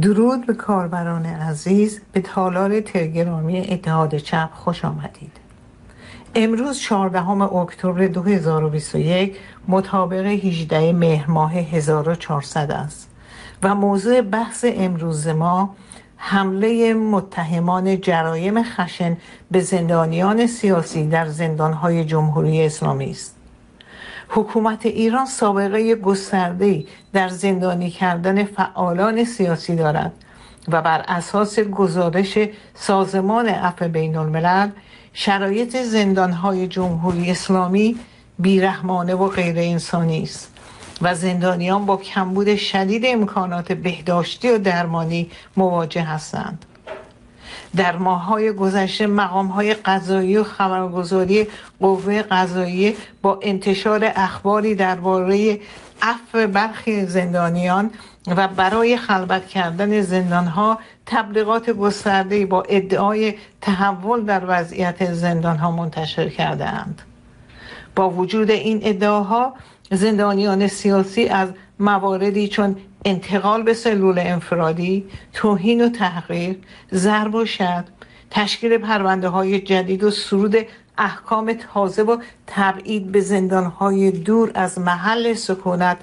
درود به کاربران عزیز به تالار ترگرامی اتحاد چپ خوش آمدید امروز 14 اکتبر 2021 مطابق 18 مهر ماه 1400 است و موضوع بحث امروز ما حمله متهمان جرایم خشن به زندانیان سیاسی در زندانهای جمهوری اسلامی است حکومت ایران سابقه گسترده در زندانی کردن فعالان سیاسی دارد و بر اساس گزارش سازمان عفو بین الملل شرایط زندانهای جمهوری اسلامی بیرحمانه و غیر انسانی است و زندانیان با کمبود شدید امکانات بهداشتی و درمانی مواجه هستند در های گذشته مقامهای قضایی و خبرگزاری قوه قضایی با انتشار اخباری درباره عفو برخی زندانیان و برای خلبت کردن زندانها تبلیغات گسترده با ادعای تحول در وضعیت زندانها منتشر کردهاند. با وجود این ادعاها زندانیان سیاسی از مواردی چون انتقال به سلول انفرادی، توهین و تحقیر، ضرب و شد، تشکیل پرونده های جدید و سرود احکام تازه و تبعید به زندان های دور از محل سکونت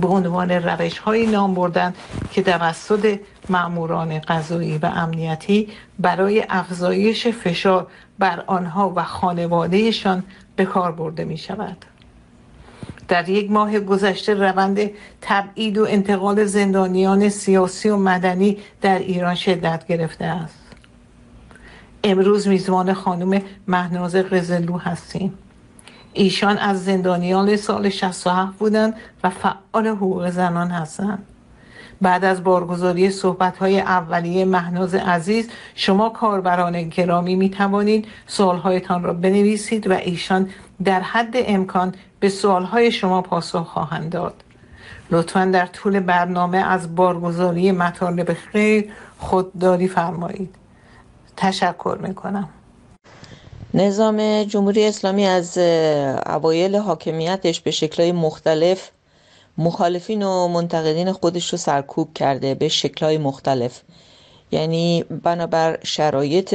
به عنوان روش های نام بردن که توسط معموران قضایی و امنیتی برای افزایش فشار بر آنها و خانوادهشان به کار برده می شود. در یک ماه گذشته روند تبعید و انتقال زندانیان سیاسی و مدنی در ایران شدت گرفته است امروز میزبان خانم مهناز قزلو هستیم ایشان از زندانیان سال 67 بودند و فعال حقوق زنان هستند بعد از بارگزاری های اولیه مهناز عزیز شما کاربران گرامی می توانید سوالهایتان را بنویسید و ایشان در حد امکان به سوالهای شما پاسخ خواهند داد لطفا در طول برنامه از بارگزاری مطالب خیر خودداری فرمایید تشکر میکنم نظام جمهوری اسلامی از اوایل حاکمیتش به شکلهای مختلف مخالفین و منتقدین خودش رو سرکوب کرده به شکلهای مختلف یعنی بنابر شرایط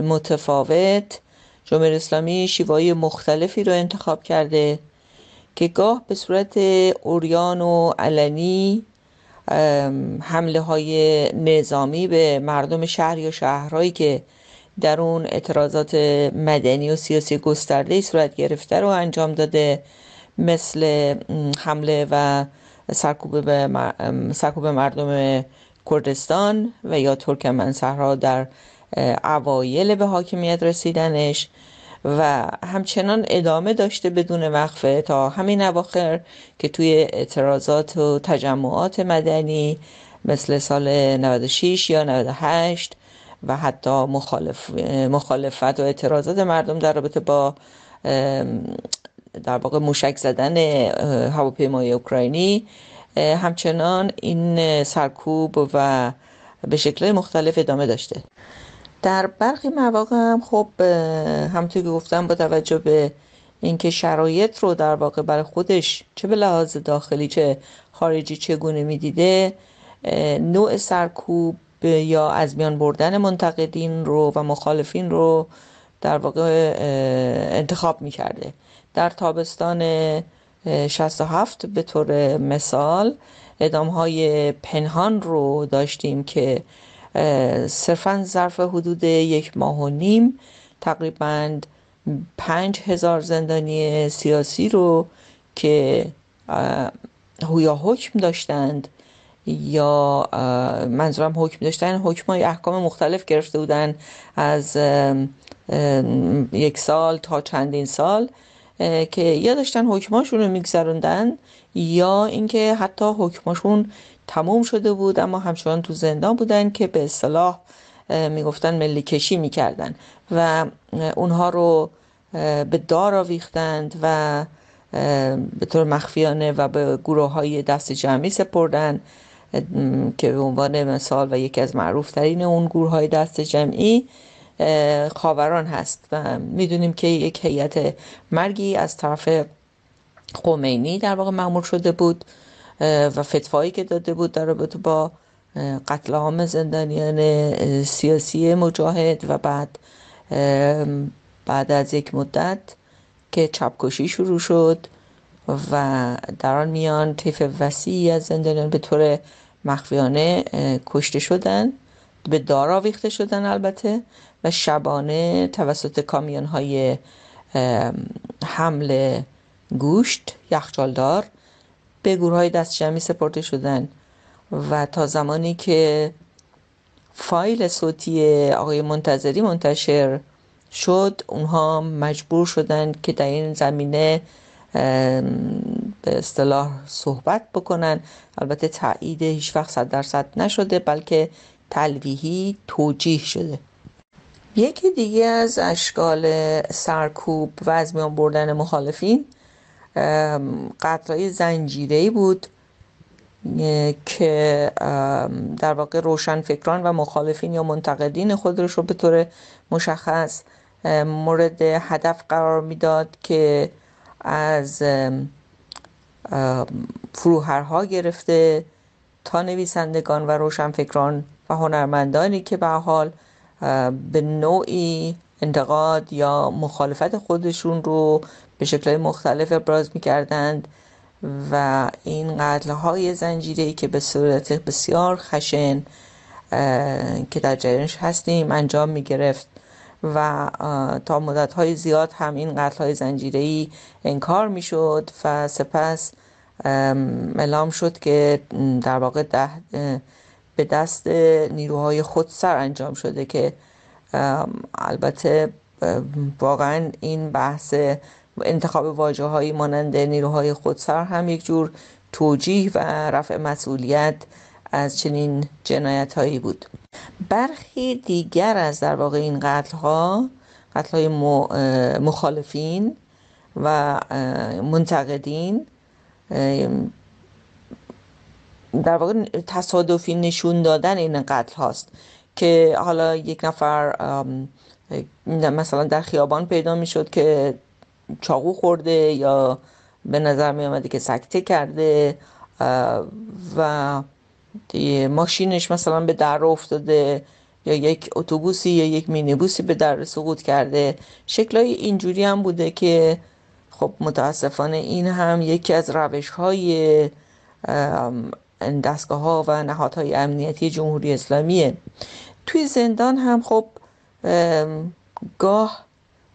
متفاوت جمهوری اسلامی شیوهای مختلفی رو انتخاب کرده که گاه به صورت اوریان و علنی حمله های نظامی به مردم شهر یا شهرهایی که در اون اعتراضات مدنی و سیاسی گسترده ای صورت گرفته رو انجام داده مثل حمله و سرکوب, به سرکوب مردم کردستان و یا ترکمن صحرا در اوایل به حاکمیت رسیدنش و همچنان ادامه داشته بدون وقفه تا همین اواخر که توی اعتراضات و تجمعات مدنی مثل سال 96 یا 98 و حتی مخالف، مخالفت و اعتراضات مردم در رابطه با در واقع مشک زدن هواپیمای اوکراینی همچنان این سرکوب و به شکل مختلف ادامه داشته در برخی مواقع هم خب همونطور که گفتم با توجه به اینکه شرایط رو در واقع برای خودش چه به لحاظ داخلی چه خارجی چگونه میدیده نوع سرکوب یا از میان بردن منتقدین رو و مخالفین رو در واقع انتخاب میکرده در تابستان 67 به طور مثال اعدام های پنهان رو داشتیم که صرفا ظرف حدود یک ماه و نیم تقریبا پنج هزار زندانی سیاسی رو که هویا حکم داشتند یا منظورم حکم داشتن حکم های احکام مختلف گرفته بودن از یک سال تا چندین سال که یا داشتن حکماشون رو میگذروندن یا اینکه حتی حکماشون تموم شده بود اما همچنان تو زندان بودن که به اصطلاح میگفتن ملی کشی میکردن و اونها رو به دار آویختند و به طور مخفیانه و به گروه های دست جمعی سپردن که به عنوان مثال و یکی از معروف ترین اون گروه های دست جمعی خاوران هست و میدونیم که یک هیئت مرگی از طرف خمینی در واقع معمول شده بود و فتوایی که داده بود در رابطه با قتل عام زندانیان سیاسی مجاهد و بعد بعد از یک مدت که چپکشی شروع شد و در آن میان طیف وسیعی از زندانیان به طور مخفیانه کشته شدن به دار آویخته شدن البته و شبانه توسط کامیون های حمل گوشت یخچالدار به گروه های دست جمعی سپرده شدن و تا زمانی که فایل صوتی آقای منتظری منتشر شد اونها مجبور شدند که در این زمینه به اصطلاح صحبت بکنن البته تایید هیچ وقت صد درصد نشده بلکه تلویحی توجیه شده یکی دیگه از اشکال سرکوب و از میان بردن مخالفین قطعه زنجیری بود که در واقع روشنفکران و مخالفین یا منتقدین خودش رو به طور مشخص مورد هدف قرار میداد که از فروهرها گرفته تا نویسندگان و روشنفکران و هنرمندانی که به حال به نوعی انتقاد یا مخالفت خودشون رو به شکلهای مختلف ابراز کردند و این قتل های زنجیری که به صورت بسیار خشن که در جریانش هستیم انجام می گرفت و تا مدت های زیاد هم این قتل های زنجیری انکار می شد و سپس اعلام شد که در واقع ده به دست نیروهای خود سر انجام شده که البته واقعا این بحث انتخاب واجه هایی مانند نیروهای خودسر هم یک جور توجیه و رفع مسئولیت از چنین جنایت هایی بود برخی دیگر از در واقع این قتل ها قتل های مخالفین و منتقدین در واقع تصادفی نشون دادن این قتل هاست که حالا یک نفر مثلا در خیابان پیدا می شد که چاقو خورده یا به نظر می آمده که سکته کرده و ماشینش مثلا به در افتاده یا یک اتوبوسی یا یک مینیبوسی به در سقوط کرده شکلای اینجوری هم بوده که خب متاسفانه این هم یکی از روش های دستگاه ها و نهادهای امنیتی جمهوری اسلامیه توی زندان هم خب گاه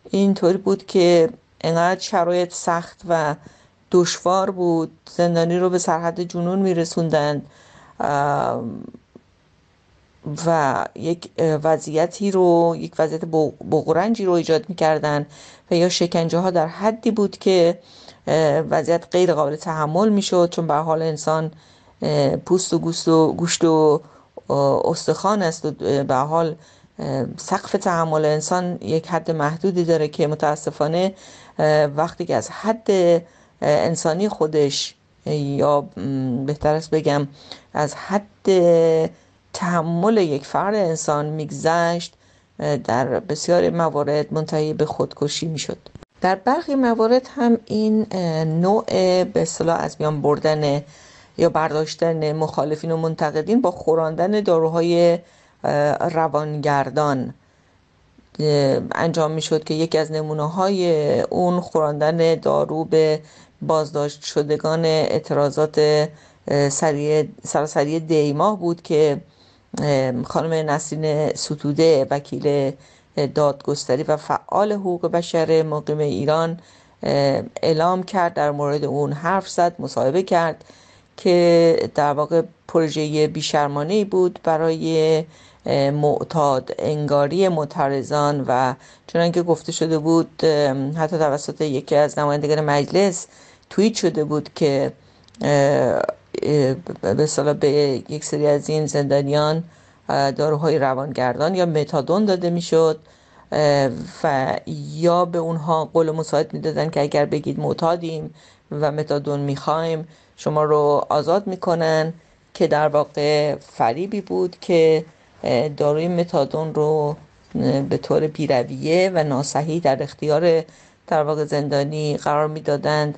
اینطور بود که انقدر شرایط سخت و دشوار بود زندانی رو به سرحد جنون میرسوندن و یک وضعیتی رو یک وضعیت بغرنجی رو ایجاد میکردن و یا شکنجه ها در حدی بود که وضعیت غیر قابل تحمل میشد چون به حال انسان پوست و گوشت و گوشت و استخوان است و به حال سقف تحمل انسان یک حد محدودی داره که متاسفانه وقتی که از حد انسانی خودش یا بهتر است بگم از حد تحمل یک فرد انسان میگذشت در بسیاری موارد منتهی به خودکشی میشد در برخی موارد هم این نوع به اصطلاح از میان بردن یا برداشتن مخالفین و منتقدین با خوراندن داروهای روانگردان انجام می که یکی از نمونه های اون خوراندن دارو به بازداشت شدگان اعتراضات سراسری دیماه بود که خانم نسرین ستوده وکیل دادگستری و فعال حقوق بشر مقیم ایران اعلام کرد در مورد اون حرف زد مصاحبه کرد که در واقع پروژه بیشرمانه ای بود برای معتاد انگاری معترضان و که گفته شده بود حتی توسط یکی از نمایندگان مجلس توییت شده بود که به به یک سری از این زندانیان داروهای روانگردان یا متادون داده میشد و یا به اونها قول مساعد میدادن که اگر بگید معتادیم و متادون میخوایم شما رو آزاد میکنن که در واقع فریبی بود که داروی متادون رو به طور بیرویه و ناسحی در اختیار در واقع زندانی قرار میدادند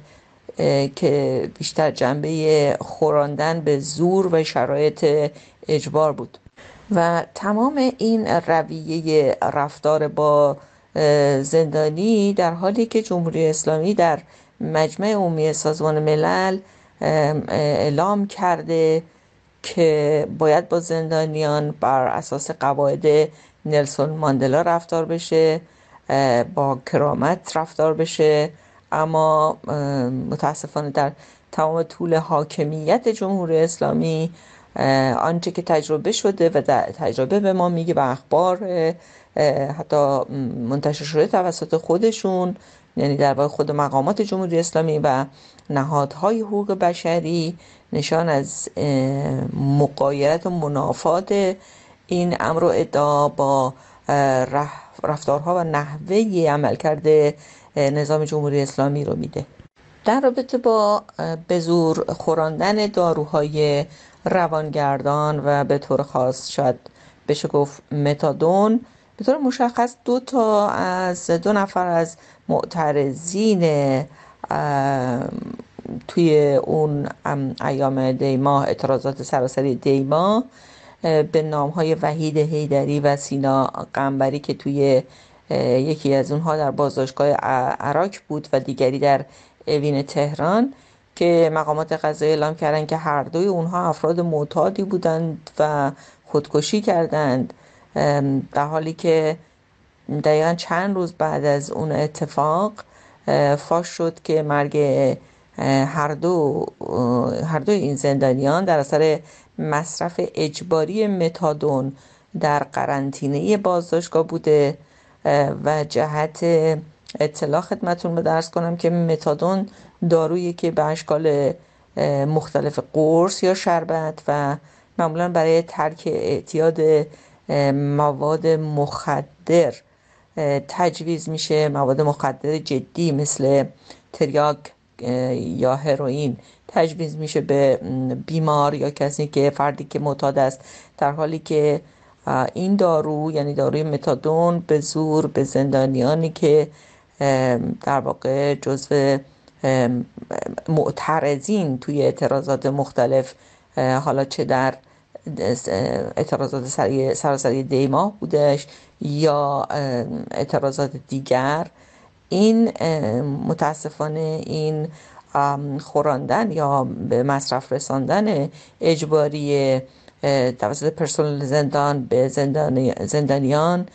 که بیشتر جنبه خوراندن به زور و شرایط اجبار بود و تمام این رویه رفتار با زندانی در حالی که جمهوری اسلامی در مجمع عمومی سازمان ملل اعلام کرده که باید با زندانیان بر اساس قواعد نلسون ماندلا رفتار بشه با کرامت رفتار بشه اما متاسفانه در تمام طول حاکمیت جمهوری اسلامی آنچه که تجربه شده و تجربه به ما میگه و اخبار حتی منتشر شده توسط خودشون یعنی در واقع خود مقامات جمهوری اسلامی و نهادهای حقوق بشری نشان از مقایرت و منافات این امر و ادعا با رفتارها و نحوه عملکرد نظام جمهوری اسلامی رو میده در رابطه با به زور خوراندن داروهای روانگردان و به طور خاص شاید بشه گفت متادون به طور مشخص دو تا از دو نفر از معترضین توی اون ایام دیماه اعتراضات سراسری دیما به نام های وحید هیدری و سینا قنبری که توی یکی از اونها در بازداشتگاه عراق بود و دیگری در اوین تهران که مقامات قضایی اعلام کردند که هر دوی اونها افراد معتادی بودند و خودکشی کردند در حالی که دقیقا چند روز بعد از اون اتفاق فاش شد که مرگ هر دو هر دو این زندانیان در اثر مصرف اجباری متادون در قرنطینه بازداشتگاه بوده و جهت اطلاع خدمتون به درس کنم که متادون دارویی که به اشکال مختلف قرص یا شربت و معمولا برای ترک اعتیاد مواد مخدر تجویز میشه مواد مخدر جدی مثل تریاک یا هروئین تجویز میشه به بیمار یا کسی که فردی که معتاد است در حالی که این دارو یعنی داروی متادون به زور به زندانیانی که در واقع جزو معترضین توی اعتراضات مختلف حالا چه در اعتراضات سراسری دیما بودش یا اعتراضات دیگر این متاسفانه این خوراندن یا به مصرف رساندن اجباری توسط پرسنل زندان به زندانیان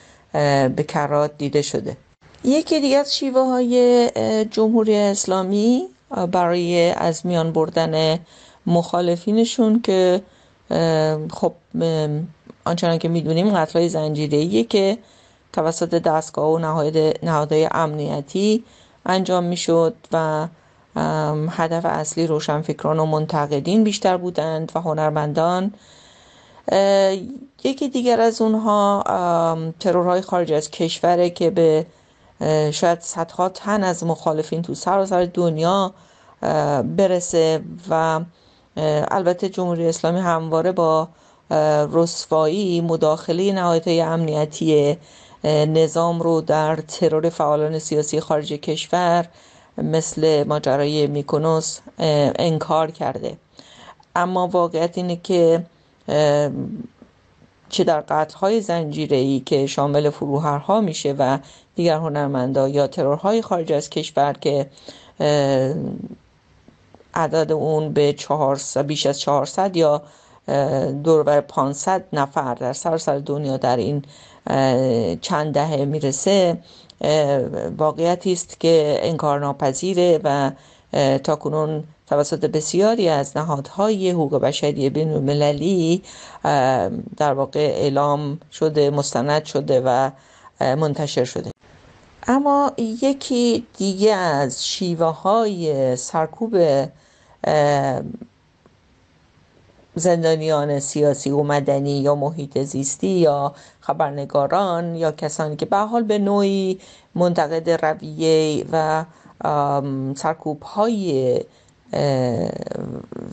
به کرات دیده شده یکی دیگر از شیوه های جمهوری اسلامی برای از میان بردن مخالفینشون که خب آنچنان که میدونیم های زنجیریه که توسط دستگاه و نهادهای امنیتی انجام میشد و هدف اصلی روشنفکران و منتقدین بیشتر بودند و هنرمندان یکی دیگر از اونها ترورهای خارج از کشوره که به شاید صدها تن از مخالفین تو سراسر دنیا برسه و البته جمهوری اسلامی همواره با رسوایی مداخله نهایت امنیتی نظام رو در ترور فعالان سیاسی خارج کشور مثل ماجرای میکونوس انکار کرده اما واقعیت اینه که چه در قتلهای زنجیری که شامل فروهرها میشه و دیگر هنرمندا یا ترورهای خارج از کشور که عدد اون به بیش از 400 یا دور 500 نفر در سراسر دنیا در این چند دهه میرسه واقعیتی است که انکار ناپذیره و تاکنون توسط بسیاری از نهادهای حقوق بشری بین المللی در واقع اعلام شده مستند شده و منتشر شده اما یکی دیگه از شیوه های سرکوب زندانیان سیاسی و مدنی یا محیط زیستی یا خبرنگاران یا کسانی که به حال به نوعی منتقد رویه و سرکوب های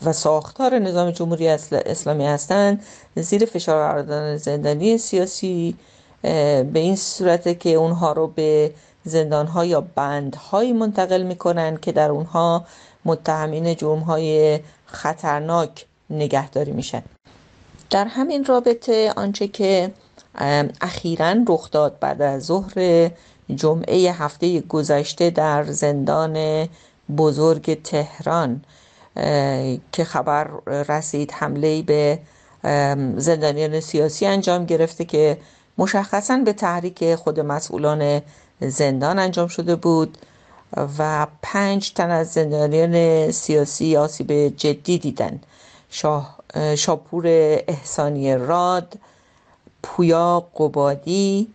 و ساختار نظام جمهوری اسلامی هستند زیر فشار قرار زندانی سیاسی به این صورت که اونها رو به ها یا بندهایی منتقل کنند که در اونها متهمین های خطرناک نگهداری میشن در همین رابطه آنچه که اخیرا رخ داد بعد از ظهر جمعه هفته گذشته در زندان بزرگ تهران که خبر رسید حمله به زندانیان سیاسی انجام گرفته که مشخصا به تحریک خود مسئولان زندان انجام شده بود و پنج تن از زندانیان سیاسی آسیب جدی دیدند شاه شاپور احسانی راد پویا قبادی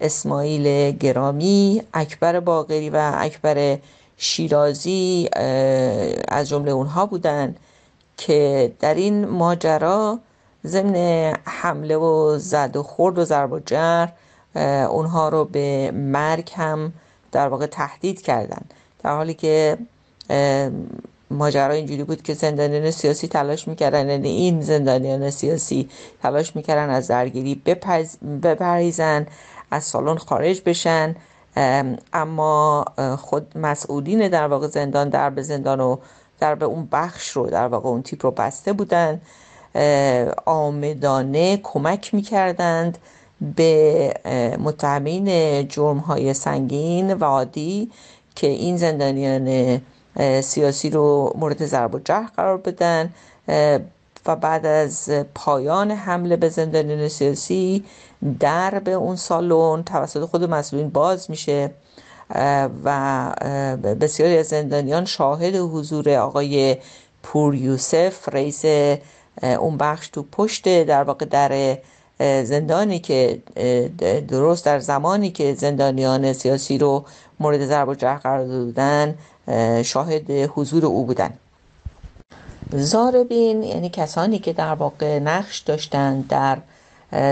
اسماعیل گرامی اکبر باقری و اکبر شیرازی از جمله اونها بودند که در این ماجرا ضمن حمله و زد و خورد و ضرب و جر اونها رو به مرگ هم در واقع تهدید کردند. در حالی که ماجرا اینجوری بود که زندانیان سیاسی تلاش میکردن یعنی این زندانیان سیاسی تلاش میکردن از درگیری بپریزن از سالن خارج بشن اما خود مسئولین در واقع زندان در زندان و در به اون بخش رو در واقع اون تیپ رو بسته بودن آمدانه کمک میکردند به متهمین جرم های سنگین و عادی که این زندانیان سیاسی رو مورد ضرب و جه قرار بدن و بعد از پایان حمله به زندانیان سیاسی در به اون سالن توسط خود مسئولین باز میشه و بسیاری از زندانیان شاهد حضور آقای پور یوسف رئیس اون بخش تو پشت در واقع در زندانی که درست در زمانی که زندانیان سیاسی رو مورد ضرب و جرح قرار دادن شاهد حضور او بودن زاربین یعنی کسانی که در واقع نقش داشتند در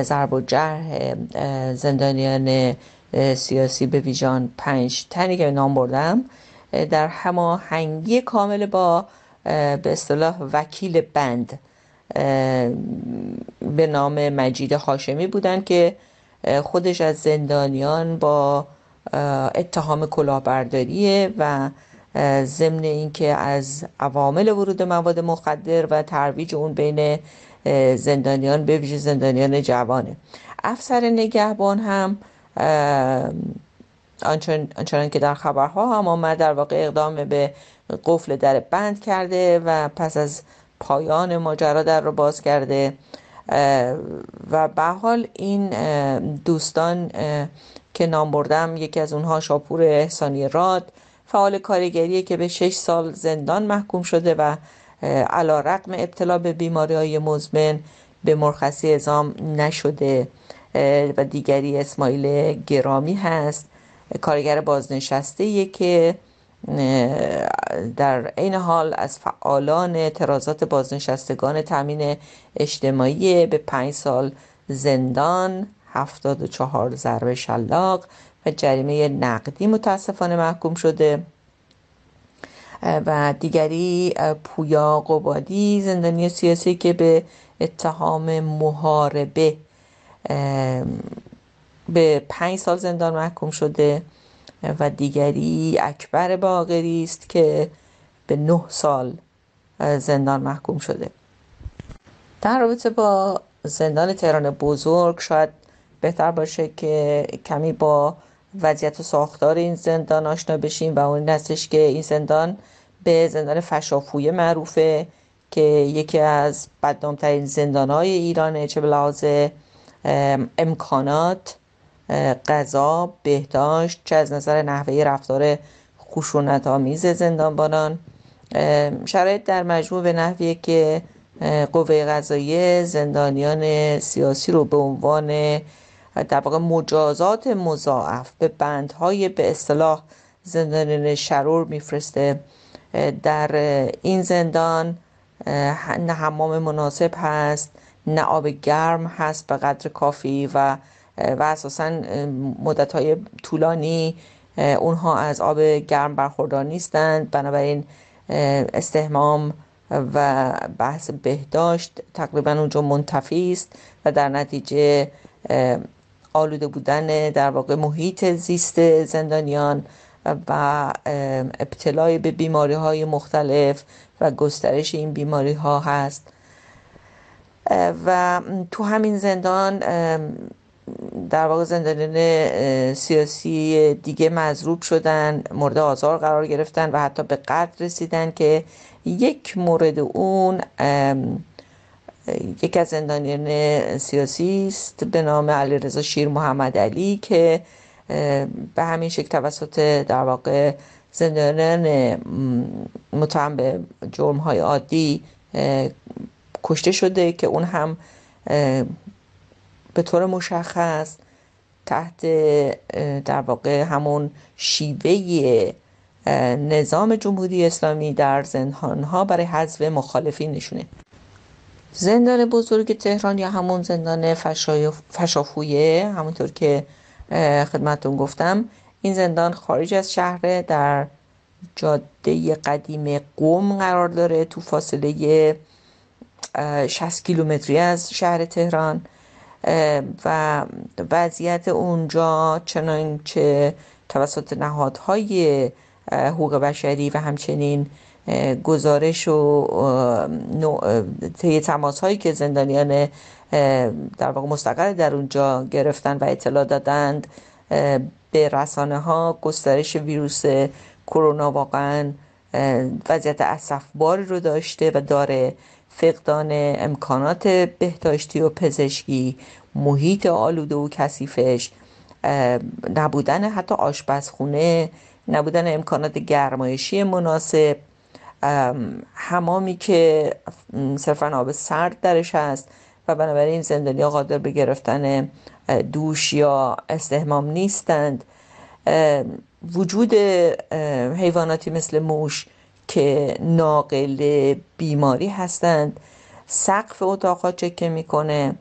ضرب و جرح زندانیان سیاسی به ویژان پنج تنی که نام بردم در هماهنگی کامل با به اصطلاح وکیل بند به نام مجید هاشمی بودن که خودش از زندانیان با اتهام کلاهبرداریه و ضمن اینکه از عوامل ورود مواد مخدر و ترویج اون بین زندانیان به ویژه زندانیان جوانه افسر نگهبان هم آنچنان, که در خبرها هم آمد در واقع اقدام به قفل در بند کرده و پس از پایان ماجرا در رو باز کرده و به حال این دوستان که نام بردم یکی از اونها شاپور احسانی راد فعال کارگریه که به 6 سال زندان محکوم شده و علا رقم ابتلا به بیماری های مزمن به مرخصی ازام نشده و دیگری اسماعیل گرامی هست کارگر بازنشسته که در عین حال از فعالان اعتراضات بازنشستگان تامین اجتماعی به پنج سال زندان چهار ضربه شلاق و جریمه نقدی متاسفانه محکوم شده و دیگری پویا قبادی زندانی سیاسی که به اتهام محاربه به پنج سال زندان محکوم شده و دیگری اکبر باغری است که به نه سال زندان محکوم شده در رابطه با زندان تهران بزرگ شاید بهتر باشه که کمی با وضعیت و ساختار این زندان آشنا بشیم و اون هستش که این زندان به زندان فشافویه معروفه که یکی از بدنامترین زندانهای ایرانه چه به لحاظ امکانات قضا بهداشت چه از نظر نحوه رفتار خشونت آمیز زندانبانان شرایط در مجموع به نحویه که قوه قضاییه زندانیان سیاسی رو به عنوان در واقع مجازات مضاعف به بندهای به اصطلاح زندانیان شرور میفرسته در این زندان نه حمام مناسب هست نه آب گرم هست به قدر کافی و و اساسا مدت های طولانی اونها از آب گرم برخوردار نیستند بنابراین استهمام و بحث بهداشت تقریبا اونجا منتفی است و در نتیجه آلوده بودن در واقع محیط زیست زندانیان و ابتلای به بیماری های مختلف و گسترش این بیماری ها هست و تو همین زندان در واقع زندانیان سیاسی دیگه مضروب شدن مورد آزار قرار گرفتن و حتی به قتل رسیدن که یک مورد اون یک از زندانیان سیاسی است به نام علیرضا شیر محمد علی که به همین شکل توسط در واقع زندانیان متهم به جرم های عادی کشته شده که اون هم به طور مشخص تحت در واقع همون شیوه نظام جمهوری اسلامی در ها برای حذف مخالفی نشونه زندان بزرگ تهران یا همون زندان فشافویه همونطور که خدمتون گفتم این زندان خارج از شهر در جاده قدیم قوم قرار داره تو فاصله 60 کیلومتری از شهر تهران و وضعیت اونجا چنانچه توسط نهادهای حقوق بشری و همچنین گزارش و طی تماس هایی که زندانیان در واقع مستقر در اونجا گرفتن و اطلاع دادند به رسانه ها گسترش ویروس کرونا واقعا وضعیت اصفبار رو داشته و داره فقدان امکانات بهداشتی و پزشکی محیط آلوده و کثیفش نبودن حتی آشپزخونه نبودن امکانات گرمایشی مناسب همامی که صرفا آب سرد درش هست و بنابراین زندانی قادر به گرفتن دوش یا استهمام نیستند وجود حیواناتی مثل موش که ناقل بیماری هستند سقف اتاقها چکه میکنه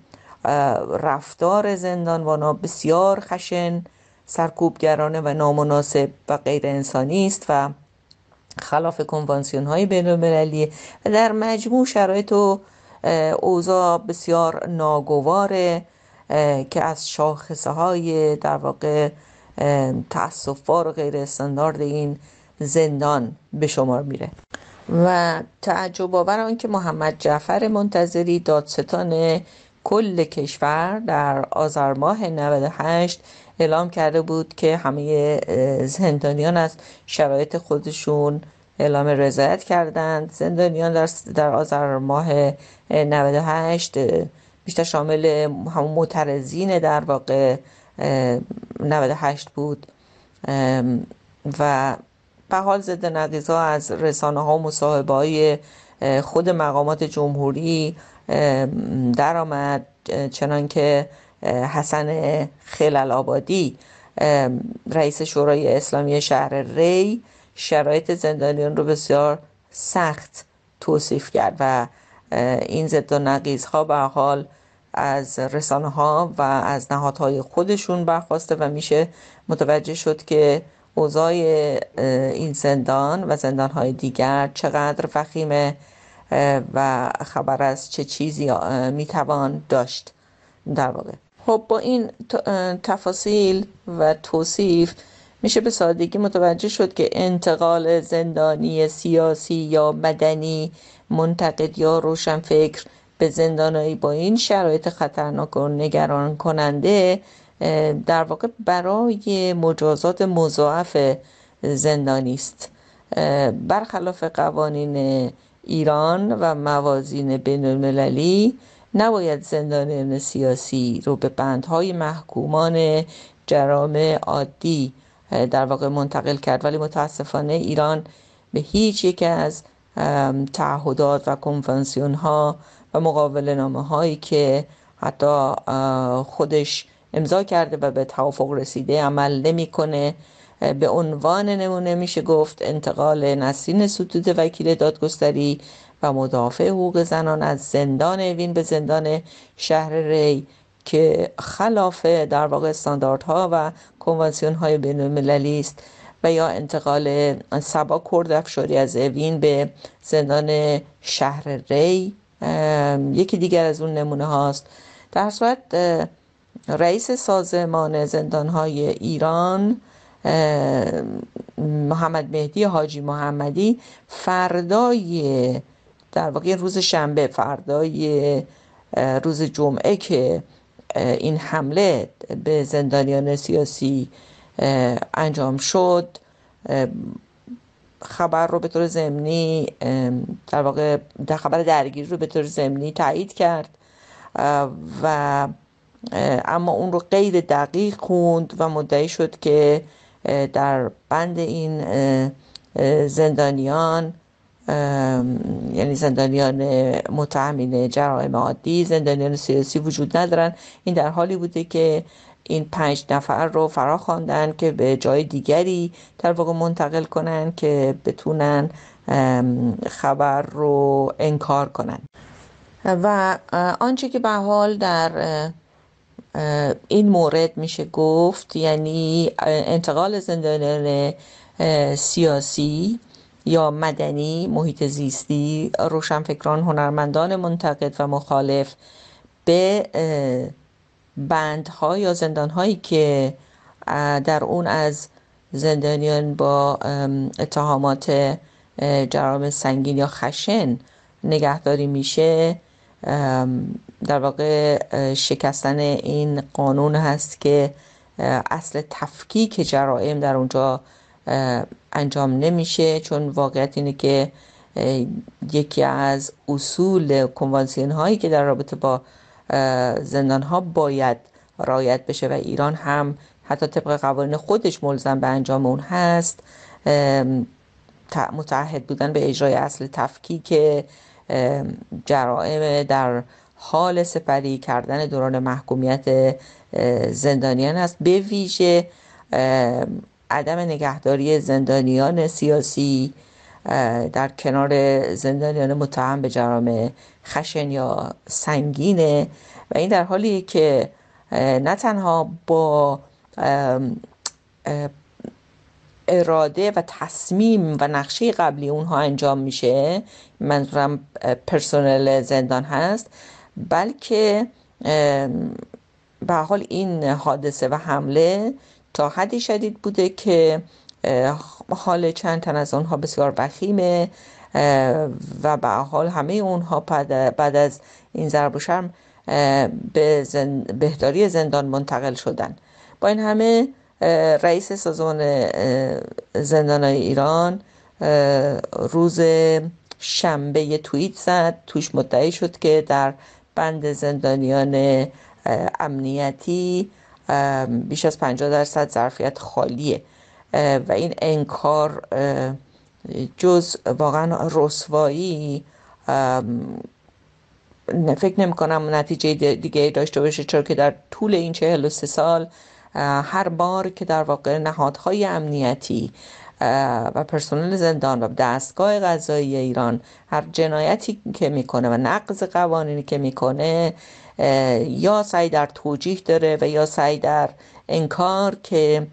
رفتار زندانوانا بسیار خشن سرکوبگرانه و نامناسب و غیر انسانی است و خلاف کنوانسیون های بین المللی و در مجموع شرایط و اوضاع بسیار ناگواره که از شاخصه های در واقع تاسفبار و غیر استاندارد این زندان به شمار میره و تعجب آور که محمد جعفر منتظری دادستان کل کشور در آذر ماه 98 اعلام کرده بود که همه زندانیان از شرایط خودشون اعلام رضایت کردند زندانیان در در آذر ماه 98 بیشتر شامل همون معترضین در واقع 98 بود و به حال ضد ها از رسانه ها و مصاحبه های خود مقامات جمهوری درآمد چنان که حسن خلال آبادی رئیس شورای اسلامی شهر ری شرایط زندانیان رو بسیار سخت توصیف کرد و این ضد و نقیز ها به حال از رسانه ها و از نهادهای خودشون برخواسته و میشه متوجه شد که اوضاع این زندان و زندانهای دیگر چقدر فخیمه و خبر از چه چیزی میتوان داشت در واقع خب با این تفاصیل و توصیف میشه به سادگی متوجه شد که انتقال زندانی سیاسی یا مدنی منتقد یا روشنفکر به زندانهایی با این شرایط خطرناک و نگران کننده در واقع برای مجازات مضاعف زندانی است برخلاف قوانین ایران و موازین بین المللی نباید زندانیان سیاسی رو به بندهای محکومان جرام عادی در واقع منتقل کرد ولی متاسفانه ایران به هیچ یک از تعهدات و کنفانسیون ها و مقابل نامه هایی که حتی خودش امضا کرده و به توافق رسیده عمل نمیکنه به عنوان نمونه میشه گفت انتقال نسرین ستود وکیل دادگستری و مدافع حقوق زنان از زندان اوین به زندان شهر ری که خلاف در واقع استانداردها و کنوانسیون های بین المللی است و یا انتقال سبا کردفشوری از اوین به زندان شهر ری یکی دیگر از اون نمونه هاست در صورت رئیس سازمان زندانهای ایران محمد مهدی حاجی محمدی فردای در واقع روز شنبه فردای روز جمعه که این حمله به زندانیان سیاسی انجام شد خبر رو به طور زمینی در واقع در خبر درگیری رو به طور زمینی تایید کرد و اما اون رو غیر دقیق خوند و مدعی شد که در بند این زندانیان یعنی زندانیان متهمین جرائم عادی زندانیان سیاسی وجود ندارن این در حالی بوده که این پنج نفر رو فرا خواندن که به جای دیگری در واقع منتقل کنن که بتونن خبر رو انکار کنن و آنچه که به حال در این مورد میشه گفت یعنی انتقال زندانیان سیاسی یا مدنی محیط زیستی روشنفکران هنرمندان منتقد و مخالف به بندها یا زندانهایی که در اون از زندانیان با اتهامات جرام سنگین یا خشن نگهداری میشه در واقع شکستن این قانون هست که اصل تفکیک جرائم در اونجا انجام نمیشه چون واقعیت اینه که یکی از اصول کنوانسیون هایی که در رابطه با زندان ها باید رایت بشه و ایران هم حتی طبق قوانین خودش ملزم به انجام اون هست متعهد بودن به اجرای اصل تفکیک جرائم در حال سپری کردن دوران محکومیت زندانیان است به ویژه عدم نگهداری زندانیان سیاسی در کنار زندانیان متهم به جرام خشن یا سنگینه و این در حالیه که نه تنها با اراده و تصمیم و نقشه قبلی اونها انجام میشه منظورم پرسنل زندان هست بلکه به حال این حادثه و حمله تا حدی شدید بوده که حال چند تن از آنها بسیار وخیمه و به حال همه اونها بعد از این ضرب و شرم به بهداری زندان منتقل شدن با این همه رئیس سازمان های ایران روز شنبه یه توییت زد توش مدعی شد که در بند زندانیان امنیتی بیش از 50 درصد ظرفیت خالیه و این انکار جز واقعا رسوایی فکر نمی کنم نتیجه دیگه داشته باشه چرا که در طول این 43 سال هر بار که در واقع نهادهای امنیتی و پرسنل زندان و دستگاه قضایی ایران هر جنایتی که میکنه و نقض قوانینی که میکنه یا سعی در توجیه داره و یا سعی در انکار که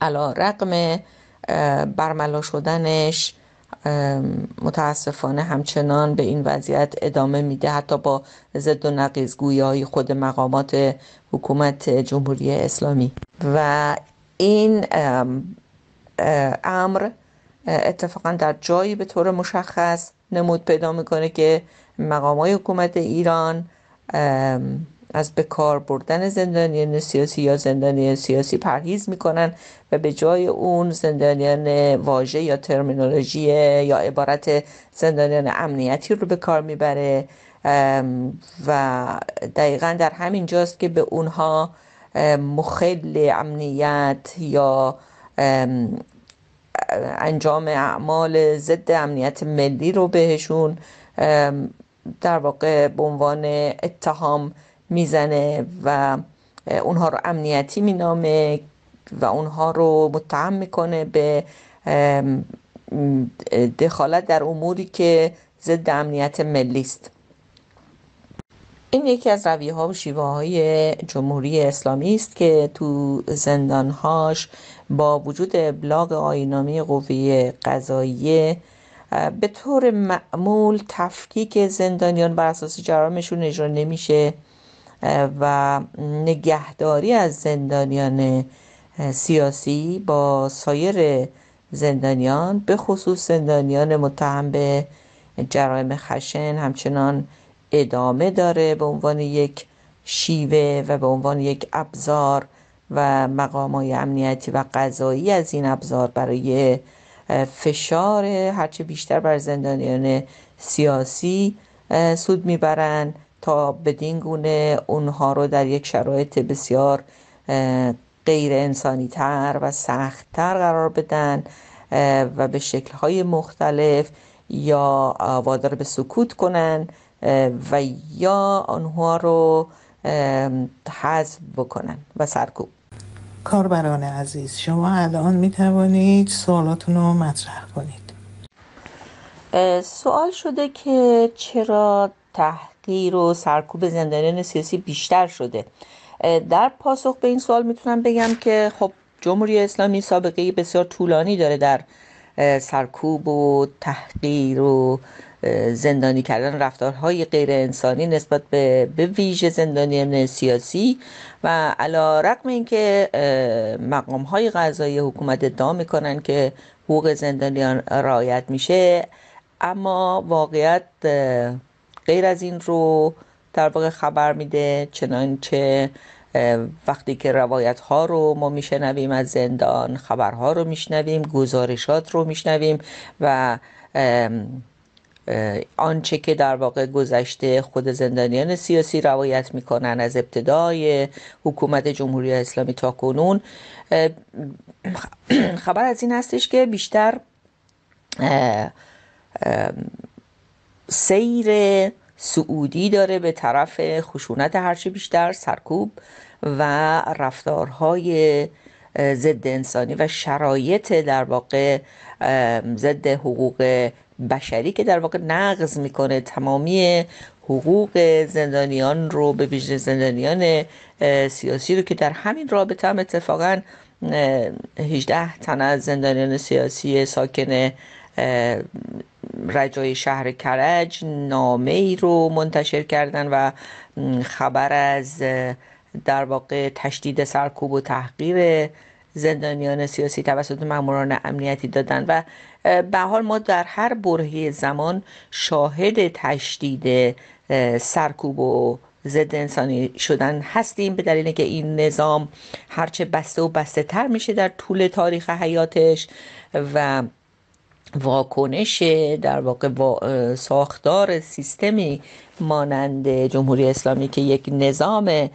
علا رقم برملا شدنش متاسفانه همچنان به این وضعیت ادامه میده حتی با ضد و نقیز های خود مقامات حکومت جمهوری اسلامی و این امر اتفاقا در جایی به طور مشخص نمود پیدا میکنه که مقامات حکومت ایران از به کار بردن زندانیان سیاسی یا زندانیان سیاسی پرهیز میکنن و به جای اون زندانیان واژه یا ترمینولوژی یا عبارت زندانیان امنیتی رو به کار میبره و دقیقا در همین جاست که به اونها مخل امنیت یا انجام اعمال ضد امنیت ملی رو بهشون در واقع به عنوان اتهام میزنه و اونها رو امنیتی مینامه و اونها رو متهم میکنه به دخالت در اموری که ضد امنیت ملی است این یکی از رویه ها و شیوه های جمهوری اسلامی است که تو هاش با وجود ابلاغ آینامی قوی قضاییه به طور معمول تفکیک زندانیان بر اساس جرامشون اجرا نمیشه و نگهداری از زندانیان سیاسی با سایر زندانیان به خصوص زندانیان متهم به جرائم خشن همچنان ادامه داره به عنوان یک شیوه و به عنوان یک ابزار و مقام های امنیتی و قضایی از این ابزار برای فشار هرچه بیشتر بر زندانیان سیاسی سود میبرند تا بدین گونه اونها رو در یک شرایط بسیار غیر انسانی تر و سخت تر قرار بدن و به شکل های مختلف یا وادار به سکوت کنن و یا آنها رو حذف بکنن و سرکوب کاربران عزیز شما الان می توانید سوالاتون رو مطرح کنید سوال شده که چرا تحقیر و سرکوب زندانیان سیاسی بیشتر شده در پاسخ به این سوال میتونم بگم که خب جمهوری اسلامی سابقه بسیار طولانی داره در سرکوب و تحقیر و زندانی کردن رفتارهای غیر انسانی نسبت به, به ویژه زندانیان سیاسی و علا رقم اینکه مقامهای های حکومت ادعا میکنن که حقوق زندانیان رعایت میشه اما واقعیت غیر از این رو در واقع خبر میده چنانچه وقتی که روایت ها رو ما میشنویم از زندان خبرها رو میشنویم گزارشات رو میشنویم و آنچه که در واقع گذشته خود زندانیان سیاسی روایت میکنن از ابتدای حکومت جمهوری اسلامی تا کنون خبر از این هستش که بیشتر سیر سعودی داره به طرف خشونت هرچه بیشتر سرکوب و رفتارهای ضد انسانی و شرایط در واقع ضد حقوق بشری که در واقع نقض میکنه تمامی حقوق زندانیان رو به ویژه زندانیان سیاسی رو که در همین رابطه هم اتفاقا 18 تن از زندانیان سیاسی ساکن رجای شهر کرج نامه ای رو منتشر کردن و خبر از در واقع تشدید سرکوب و تحقیر زندانیان سیاسی توسط ماموران امنیتی دادن و به حال ما در هر برهه زمان شاهد تشدید سرکوب و ضد انسانی شدن هستیم به دلیل که این نظام هرچه بسته و بسته تر میشه در طول تاریخ حیاتش و واکنش در واقع ساختار سیستمی مانند جمهوری اسلامی که یک نظام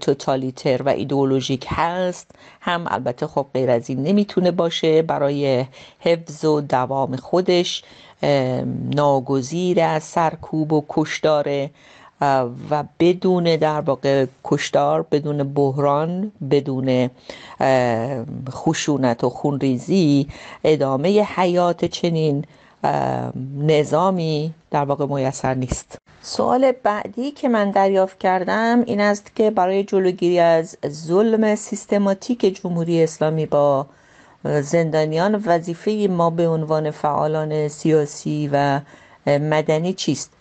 توتالیتر و ایدولوژیک هست هم البته خب غیر از این نمیتونه باشه برای حفظ و دوام خودش ناگزیر از سرکوب و کشداره و بدون در واقع کشتار بدون بحران بدون خشونت و خونریزی ادامه حیات چنین نظامی در واقع میسر نیست سوال بعدی که من دریافت کردم این است که برای جلوگیری از ظلم سیستماتیک جمهوری اسلامی با زندانیان وظیفه ما به عنوان فعالان سیاسی و مدنی چیست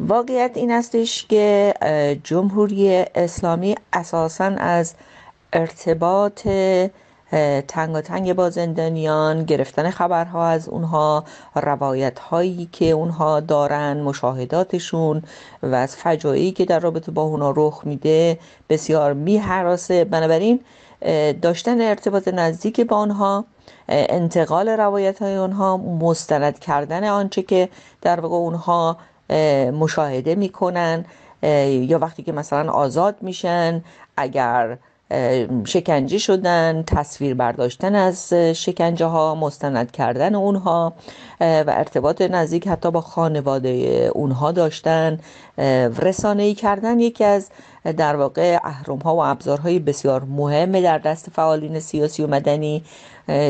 واقعیت این استش که جمهوری اسلامی اساسا از ارتباط تنگ با زندانیان گرفتن خبرها از اونها روایت هایی که اونها دارن مشاهداتشون و از فجایی که در رابطه با اونها رخ میده بسیار میحراسه بنابراین داشتن ارتباط نزدیک با آنها انتقال روایت های آنها مستند کردن آنچه که در واقع اونها مشاهده میکنن یا وقتی که مثلا آزاد میشن اگر شکنجه شدن تصویر برداشتن از شکنجه ها مستند کردن اونها و ارتباط نزدیک حتی با خانواده اونها داشتن رسانه ای کردن یکی از در واقع اهرم ها و ابزارهای بسیار مهم در دست فعالین سیاسی و مدنی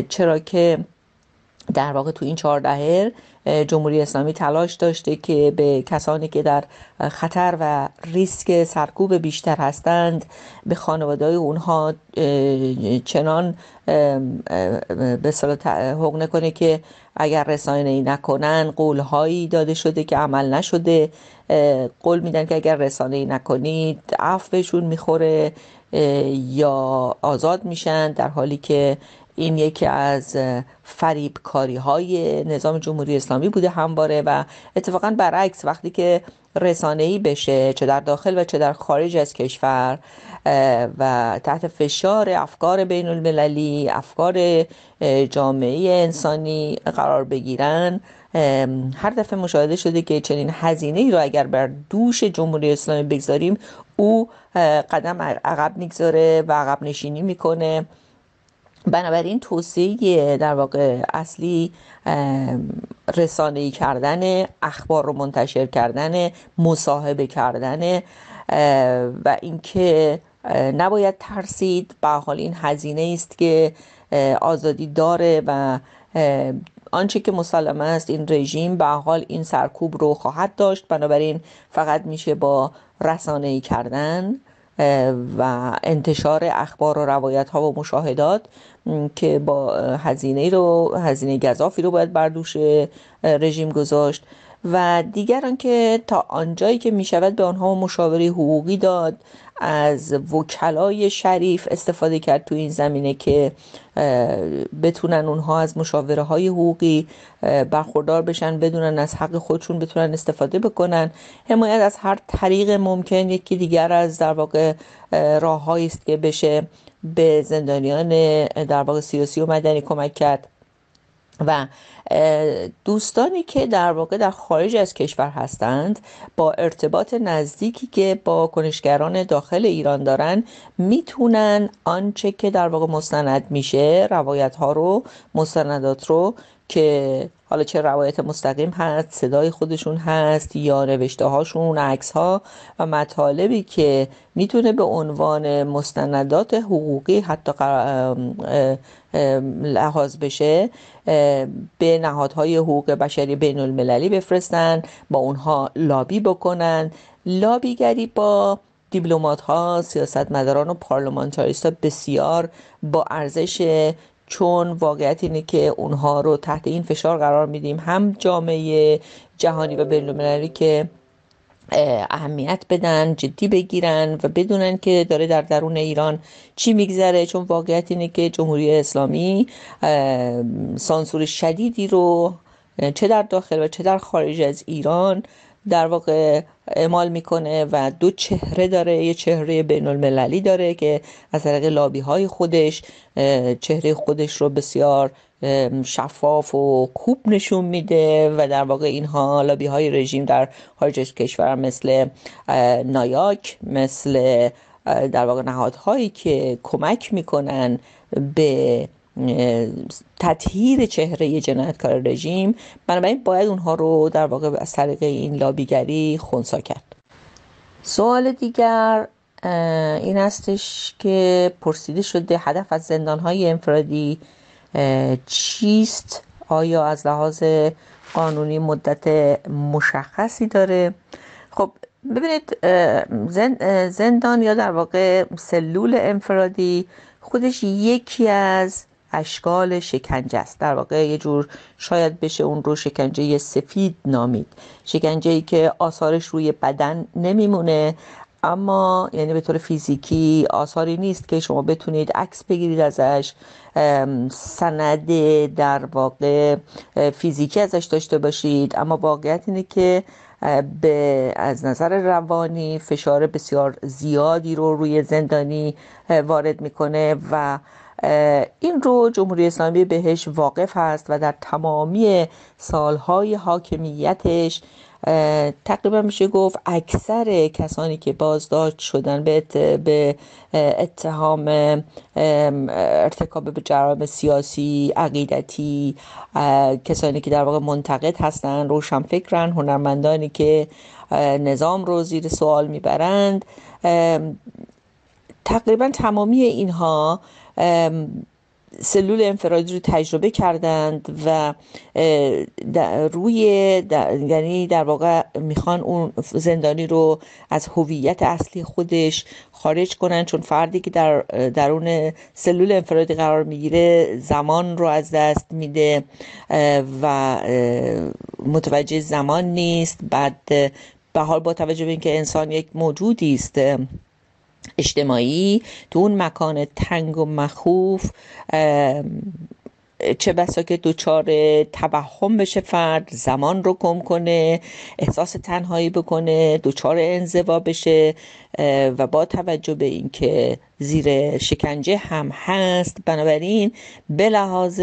چرا که در واقع تو این چهار دهه جمهوری اسلامی تلاش داشته که به کسانی که در خطر و ریسک سرکوب بیشتر هستند به خانواده اونها چنان به صلاح حقنه نکنه که اگر رسانه ای نکنن قول هایی داده شده که عمل نشده قول میدن که اگر رسانه ای نکنید عفوشون میخوره یا آزاد میشن در حالی که این یکی از کاری های نظام جمهوری اسلامی بوده همواره و اتفاقا برعکس وقتی که ای بشه چه در داخل و چه در خارج از کشور و تحت فشار افکار بین المللی افکار جامعه انسانی قرار بگیرن هر دفعه مشاهده شده که چنین هزینه ای رو اگر بر دوش جمهوری اسلامی بگذاریم او قدم عقب میگذاره و عقب نشینی میکنه بنابراین توصیه در واقع اصلی رسانه‌ای کردن اخبار رو منتشر کردن مصاحبه کردن و اینکه نباید ترسید به حال این هزینه است که آزادی داره و آنچه که مسلمه است این رژیم به حال این سرکوب رو خواهد داشت بنابراین فقط میشه با رسانه کردن و انتشار اخبار و روایت ها و مشاهدات که با هزینه رو هزینه گذافی رو باید بر دوش رژیم گذاشت و دیگران که تا آنجایی که می شود به آنها مشاوره حقوقی داد از وکلای شریف استفاده کرد تو این زمینه که بتونن اونها از مشاوره های حقوقی برخوردار بشن بدونن از حق خودشون بتونن استفاده بکنن حمایت از هر طریق ممکن یکی دیگر از در واقع راه است که بشه به زندانیان در واقع سیاسی و مدنی کمک کرد و دوستانی که در واقع در خارج از کشور هستند با ارتباط نزدیکی که با کنشگران داخل ایران دارن میتونن آنچه که در واقع مستند میشه روایت ها رو مستندات رو که حالا چه روایت مستقیم هست صدای خودشون هست یا نوشته هاشون عکس ها و مطالبی که میتونه به عنوان مستندات حقوقی حتی لحاظ بشه به نهادهای حقوق بشری بین المللی بفرستن با اونها لابی بکنن لابیگری با دیپلمات ها سیاستمداران و پارلمانتاریست ها بسیار با ارزش چون واقعیت اینه که اونها رو تحت این فشار قرار میدیم هم جامعه جهانی و بینالمللی که اهمیت بدن جدی بگیرن و بدونن که داره در درون ایران چی میگذره چون واقعیت اینه که جمهوری اسلامی سانسور شدیدی رو چه در داخل و چه در خارج از ایران در واقع اعمال میکنه و دو چهره داره یه چهره بین المللی داره که از طریق لابی های خودش چهره خودش رو بسیار شفاف و خوب نشون میده و در واقع اینها لابی های رژیم در خارج کشور مثل نایاک مثل در واقع نهادهایی که کمک میکنن به تطهیر چهره کار رژیم بنابراین باید اونها رو در واقع از طریق این لابیگری خونسا کرد سوال دیگر این هستش که پرسیده شده هدف از زندان های انفرادی چیست آیا از لحاظ قانونی مدت مشخصی داره خب ببینید زندان یا در واقع سلول انفرادی خودش یکی از اشکال شکنجه است در واقع یه جور شاید بشه اون رو شکنجه سفید نامید شکنجه ای که آثارش روی بدن نمیمونه اما یعنی به طور فیزیکی آثاری نیست که شما بتونید عکس بگیرید ازش سند در واقع فیزیکی ازش داشته باشید اما واقعیت اینه که به از نظر روانی فشار بسیار زیادی رو روی زندانی وارد میکنه و این رو جمهوری اسلامی بهش واقف هست و در تمامی سالهای حاکمیتش تقریبا میشه گفت اکثر کسانی که بازداشت شدن به اتهام ارتکاب به جرائم سیاسی عقیدتی کسانی که در واقع منتقد هستند فکرن هنرمندانی که نظام رو زیر سوال میبرند تقریبا تمامی اینها سلول انفرادی رو تجربه کردند و در روی در یعنی در واقع میخوان اون زندانی رو از هویت اصلی خودش خارج کنن چون فردی که در درون سلول انفرادی قرار میگیره زمان رو از دست میده و متوجه زمان نیست بعد به حال با توجه به اینکه انسان یک موجودی است اجتماعی تو اون مکان تنگ و مخوف چه بسا که دوچار توهم بشه فرد زمان رو کم کنه احساس تنهایی بکنه دوچار انزوا بشه و با توجه به اینکه زیر شکنجه هم هست بنابراین به لحاظ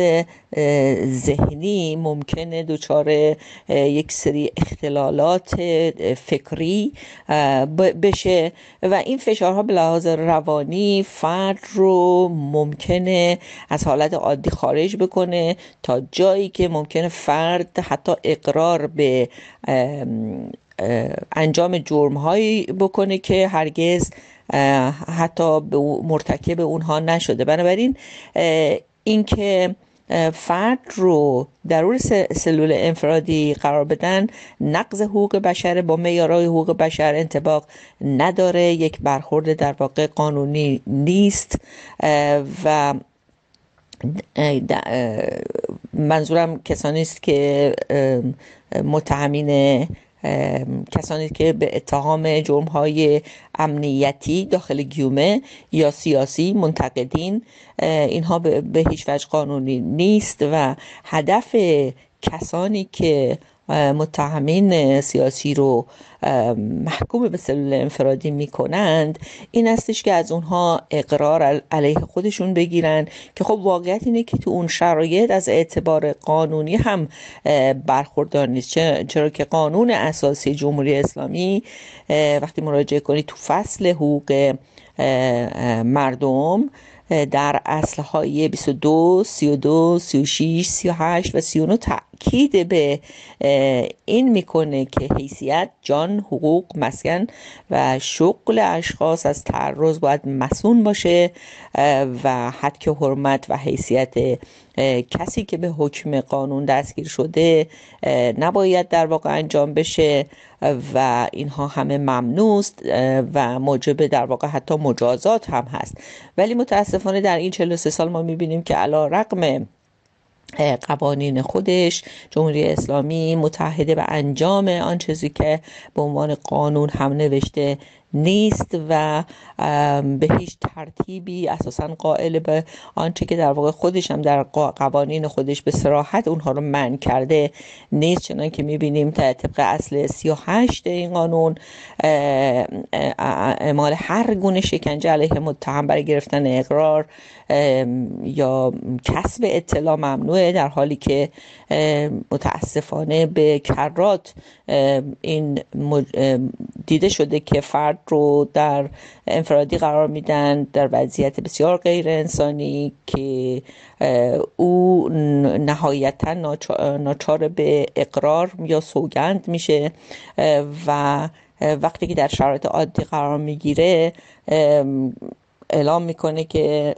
ذهنی ممکنه دچار یک سری اختلالات فکری بشه و این فشارها به لحاظ روانی فرد رو ممکنه از حالت عادی خارج بکنه تا جایی که ممکنه فرد حتی اقرار به انجام جرم هایی بکنه که هرگز حتی به مرتکب اونها نشده بنابراین اینکه فرد رو درون سلول انفرادی قرار بدن نقض حقوق بشر با میارای حقوق بشر انتباق نداره یک برخورد در واقع قانونی نیست و منظورم کسانی است که متهمین کسانی که به اتهام جرم های امنیتی داخل گیومه یا سیاسی منتقدین اینها به هیچ وجه قانونی نیست و هدف کسانی که متهمین سیاسی رو محکوم به سلول انفرادی کنند این استش که از اونها اقرار علیه خودشون بگیرن که خب واقعیت اینه که تو اون شرایط از اعتبار قانونی هم برخوردار نیست چرا که قانون اساسی جمهوری اسلامی وقتی مراجعه کنی تو فصل حقوق مردم در اصل های 22, 32, 36, 38 و 39 تاکید به این میکنه که حیثیت جان حقوق مسکن و شغل اشخاص از تعرض باید مسون باشه و حد که حرمت و حیثیت کسی که به حکم قانون دستگیر شده نباید در واقع انجام بشه و اینها همه ممنوست و موجب در واقع حتی مجازات هم هست ولی متاسفانه در این 43 سال ما میبینیم که علا رقم قوانین خودش جمهوری اسلامی متحده به انجام آن چیزی که به عنوان قانون هم نوشته نیست و به هیچ ترتیبی اساسا قائل به آنچه که در واقع خودش هم در قوانین خودش به سراحت اونها رو من کرده نیست چنان که میبینیم تا طبق اصل 38 این قانون اعمال هر گونه شکنجه علیه متهم برای گرفتن اقرار یا کسب اطلاع ممنوعه در حالی که متاسفانه به کرات این دیده شده که فرد رو در انفرادی قرار میدن در وضعیت بسیار غیر انسانی که او نهایتا ناچار به اقرار یا سوگند میشه و وقتی که در شرایط عادی قرار میگیره اعلام میکنه که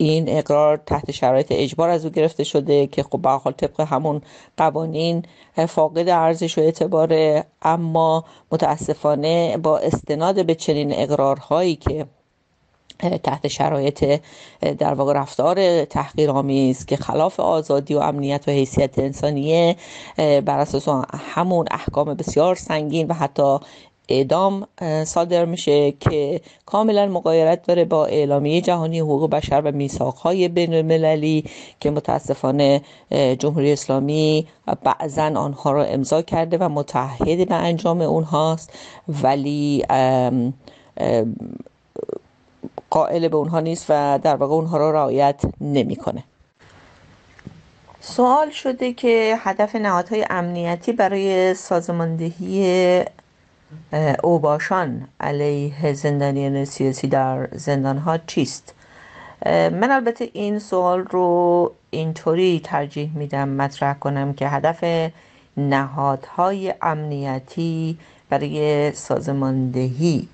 این اقرار تحت شرایط اجبار از او گرفته شده که خب به حال طبق همون قوانین فاقد ارزش و اعتباره اما متاسفانه با استناد به چنین اقرارهایی که تحت شرایط در واقع رفتار تحقیرآمیز که خلاف آزادی و امنیت و حیثیت انسانیه بر اساس همون احکام بسیار سنگین و حتی اعدام صادر میشه که کاملا مقایرت داره با اعلامیه جهانی حقوق بشر و میساقهای بین که متاسفانه جمهوری اسلامی بعضا آنها را امضا کرده و متحد به انجام اونهاست ولی قائل به اونها نیست و در واقع اونها را رعایت نمیکنه. سوال شده که هدف نهادهای امنیتی برای سازماندهی اوباشان علیه زندانیان سیاسی در زندان ها چیست من البته این سوال رو اینطوری ترجیح میدم مطرح کنم که هدف نهادهای امنیتی برای سازماندهی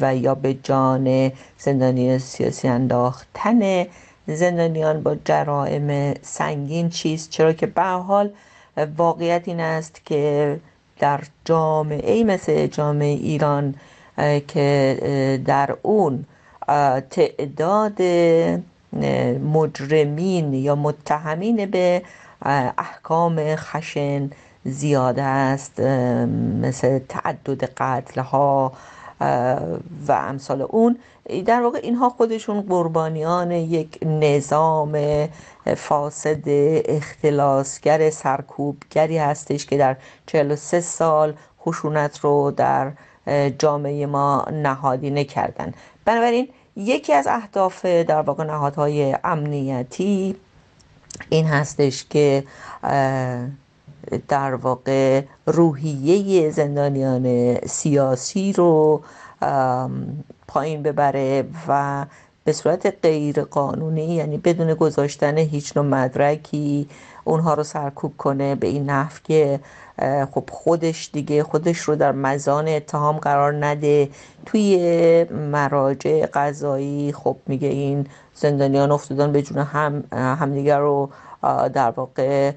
و یا به جان زندانی سیاسی انداختن زندانیان با جرائم سنگین چیست چرا که به حال واقعیت این است که در جامعه مثل جامعه ایران که در اون تعداد مجرمین یا متهمین به احکام خشن زیاد است مثل تعدد قتل ها و امثال اون در واقع اینها خودشون قربانیان یک نظام فاسد اختلاسگر سرکوبگری هستش که در 43 سال خشونت رو در جامعه ما نهادینه کردن بنابراین یکی از اهداف در واقع نهادهای امنیتی این هستش که در واقع روحیه زندانیان سیاسی رو پایین ببره و به صورت غیر قانونی یعنی بدون گذاشتن هیچ نوع مدرکی اونها رو سرکوب کنه به این نحو که خب خودش دیگه خودش رو در مزان اتهام قرار نده توی مراجع قضایی خب میگه این زندانیان افتادن به جون هم همدیگر رو در واقع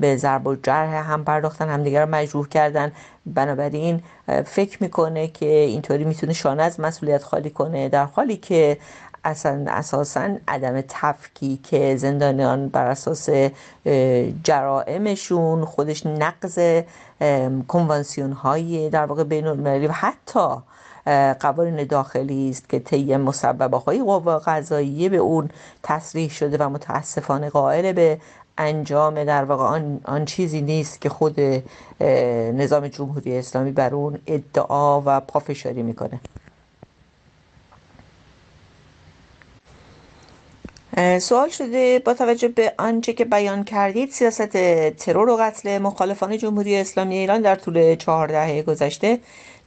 به ضرب و جرح هم پرداختن همدیگه رو مجروح کردن بنابراین فکر میکنه که اینطوری میتونه شانه از مسئولیت خالی کنه در حالی که اصلا اساسا عدم که زندانیان بر اساس جرائمشون خودش نقض کنوانسیون های در واقع بین و حتی قوانین داخلی است که طی مسببه های قوا قضاییه به اون تصریح شده و متاسفانه قائل به انجام در واقع آن, چیزی نیست که خود نظام جمهوری اسلامی بر اون ادعا و پافشاری میکنه سوال شده با توجه به آنچه که بیان کردید سیاست ترور و قتل مخالفان جمهوری اسلامی ایران در طول چهار دهه گذشته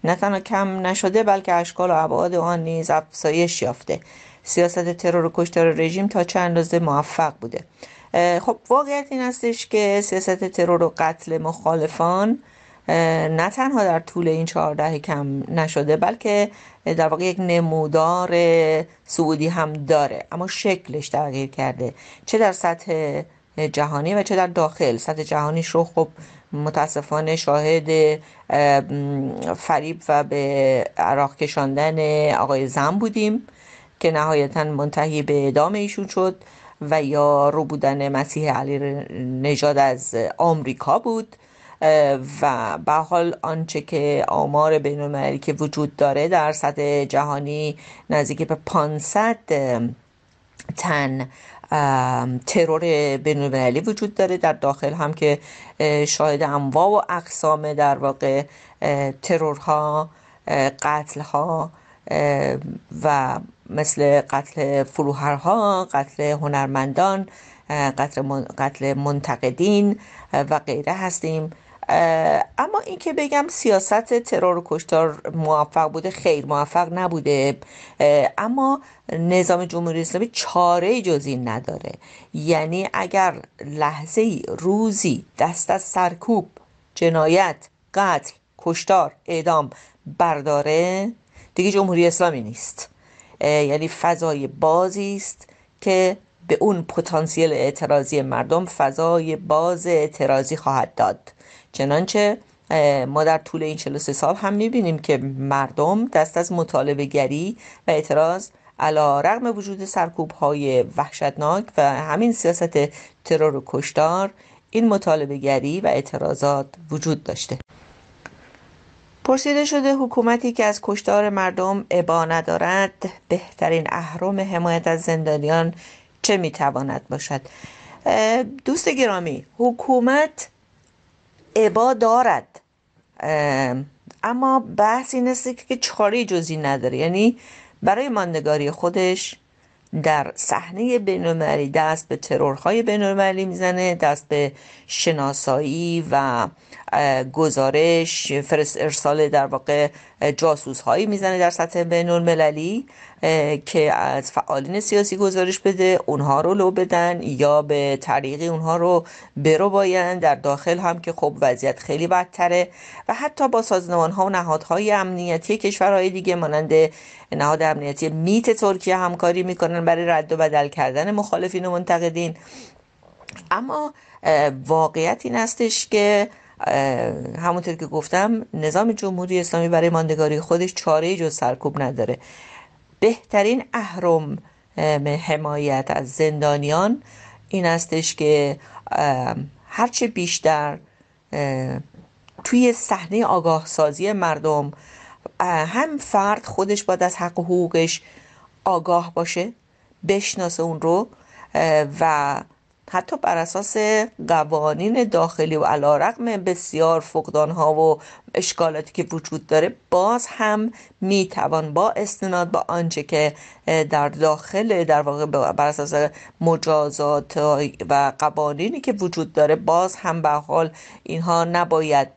نه تنها کم نشده بلکه اشکال و ابعاد آن نیز افزایش یافته سیاست ترور و کشتار رژیم تا چند اندازه موفق بوده خب واقعیت این هستش که سیاست ترور و قتل مخالفان نه تنها در طول این چهارده کم نشده بلکه در واقع یک نمودار سعودی هم داره اما شکلش تغییر کرده چه در سطح جهانی و چه در داخل سطح جهانیش شو خب متاسفانه شاهد فریب و به عراق کشاندن آقای زن بودیم که نهایتا منتهی به اعدام ایشون شد و یا رو بودن مسیح علی نژاد از آمریکا بود و به حال آنچه که آمار بین که وجود داره در سطح جهانی نزدیک به 500 تن ترور بینالمللی وجود داره در داخل هم که شاهد انواع و اقسام در واقع ترورها قتلها و مثل قتل فروهرها قتل هنرمندان قتل منتقدین و غیره هستیم اما اینکه بگم سیاست ترور و کشتار موفق بوده خیر موفق نبوده اما نظام جمهوری اسلامی چاره جز این نداره یعنی اگر لحظه روزی دست از سرکوب جنایت قتل کشتار اعدام برداره دیگه جمهوری اسلامی نیست یعنی فضای بازی است که به اون پتانسیل اعتراضی مردم فضای باز اعتراضی خواهد داد چنانچه ما در طول این 43 سال هم میبینیم که مردم دست از مطالبه گری و اعتراض علا رغم وجود سرکوب های وحشتناک و همین سیاست ترور و کشتار این مطالبه گری و اعتراضات وجود داشته پرسیده شده حکومتی که از کشتار مردم عبا ندارد بهترین اهرم حمایت از زندانیان چه میتواند باشد دوست گرامی حکومت عبا دارد اما بحث این است که چاره جزی نداره یعنی برای ماندگاری خودش در صحنه بینالمللی دست به ترورهای بینالمللی میزنه دست به شناسایی و گزارش فرست ارسال در واقع جاسوسهایی میزنه در سطح بینالمللی که از فعالین سیاسی گزارش بده اونها رو لو بدن یا به طریقی اونها رو برو باین در داخل هم که خب وضعیت خیلی بدتره و حتی با سازنوان ها و نهادهای امنیتی کشورهای دیگه مانند نهاد امنیتی میت ترکیه همکاری میکنن برای رد و بدل کردن مخالفین و منتقدین اما واقعیت این استش که همونطور که گفتم نظام جمهوری اسلامی برای ماندگاری خودش چاره جز سرکوب نداره بهترین اهرم حمایت از زندانیان این استش که هرچه بیشتر توی صحنه آگاه سازی مردم هم فرد خودش باید از حق و حقوقش آگاه باشه بشناسه اون رو و حتی بر اساس قوانین داخلی و علا رقم بسیار فقدان ها و اشکالاتی که وجود داره باز هم میتوان با استناد با آنچه که در داخل در واقع بر اساس مجازات و قوانینی که وجود داره باز هم به حال اینها نباید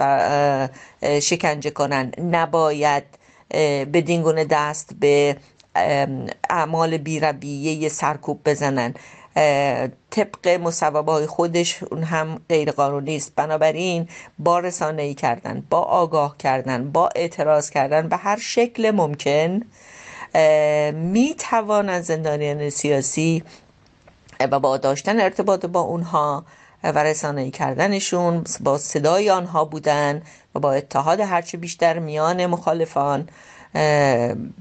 شکنجه کنن نباید بدین دست به اعمال بیرویه سرکوب بزنن طبق مصوبه های خودش اون هم غیرقانونی است بنابراین با رسانه ای کردن با آگاه کردن با اعتراض کردن به هر شکل ممکن می زندانیان سیاسی و با داشتن ارتباط با اونها و رسانه کردنشون با صدای آنها بودن و با اتحاد هرچه بیشتر میان مخالفان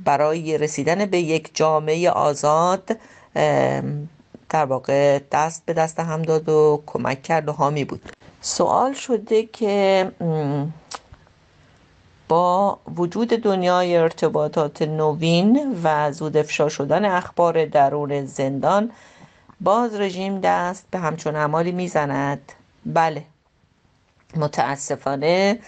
برای رسیدن به یک جامعه آزاد در واقع دست به دست هم داد و کمک کرد و حامی بود سوال شده که با وجود دنیای ارتباطات نوین و زود افشا شدن اخبار درون زندان باز رژیم دست به همچون اعمالی میزند بله متاسفانه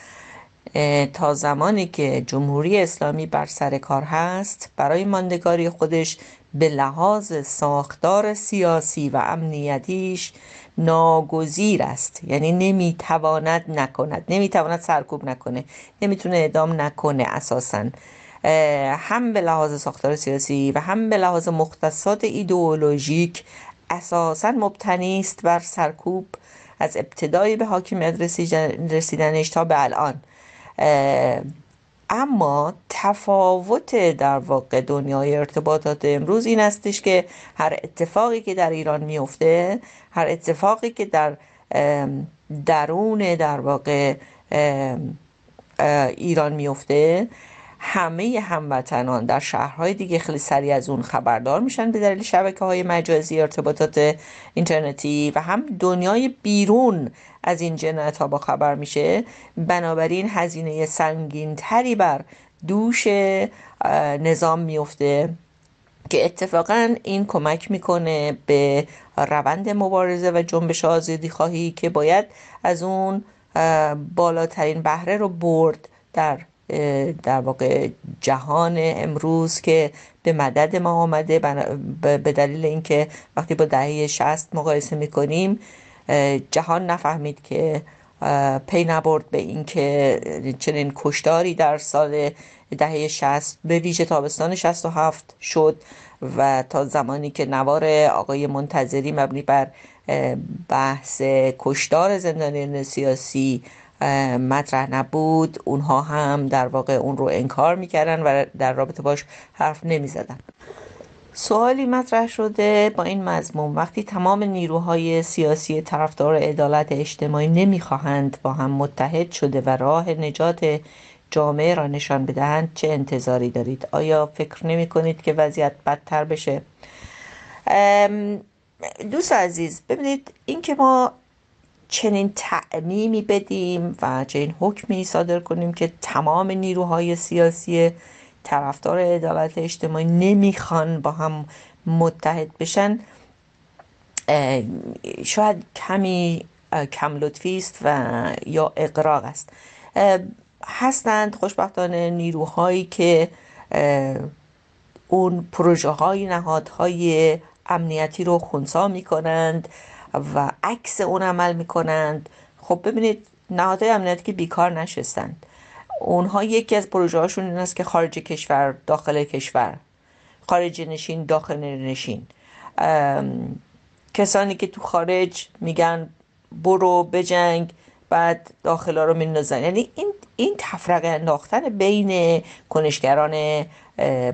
تا زمانی که جمهوری اسلامی بر سر کار هست برای ماندگاری خودش به لحاظ ساختار سیاسی و امنیتیش ناگزیر است یعنی نمیتواند نکند نمیتواند سرکوب نکنه نمیتونه اعدام نکنه اساسا هم به لحاظ ساختار سیاسی و هم به لحاظ مختصات ایدئولوژیک اساسا مبتنی است بر سرکوب از ابتدای به حاکمیت رسیدنش تا به الان اما تفاوت در واقع دنیای ارتباطات امروز این استش که هر اتفاقی که در ایران میفته هر اتفاقی که در درون در واقع ایران میفته همه هموطنان در شهرهای دیگه خیلی سریع از اون خبردار میشن به دلیل شبکه های مجازی ارتباطات اینترنتی و هم دنیای بیرون از این جنایت ها با خبر میشه بنابراین هزینه سنگین تری بر دوش نظام میفته که اتفاقا این کمک میکنه به روند مبارزه و جنبش آزادی خواهی که باید از اون بالاترین بهره رو برد در در واقع جهان امروز که به مدد ما آمده به دلیل اینکه وقتی با دهه 60 مقایسه میکنیم جهان نفهمید که پی نبرد به اینکه چنین کشداری در سال دهه 60 به ویژه تابستان 67 شد و تا زمانی که نوار آقای منتظری مبنی بر بحث کشدار زندانیان سیاسی مطرح نبود اونها هم در واقع اون رو انکار میکردن و در رابطه باش حرف نمیزدن سوالی مطرح شده با این مضمون وقتی تمام نیروهای سیاسی طرفدار عدالت اجتماعی نمیخواهند با هم متحد شده و راه نجات جامعه را نشان بدهند چه انتظاری دارید آیا فکر نمی کنید که وضعیت بدتر بشه دوست عزیز ببینید اینکه ما چنین تعمیمی بدیم و چنین حکمی صادر کنیم که تمام نیروهای سیاسی طرفدار عدالت اجتماعی نمیخوان با هم متحد بشن شاید کمی کم لطفی است و یا اقراق است هستند خوشبختانه نیروهایی که اون پروژه های نهادهای امنیتی رو خونسا می کنند و عکس اون عمل می کنند خب ببینید نهادهای امنیتی که بیکار نشستند اونها یکی از پروژه هاشون این است که خارج کشور داخل کشور خارج نشین داخل نشین کسانی که تو خارج میگن برو بجنگ بعد داخل ها رو میندازن یعنی این این تفرقه انداختن بین کنشگران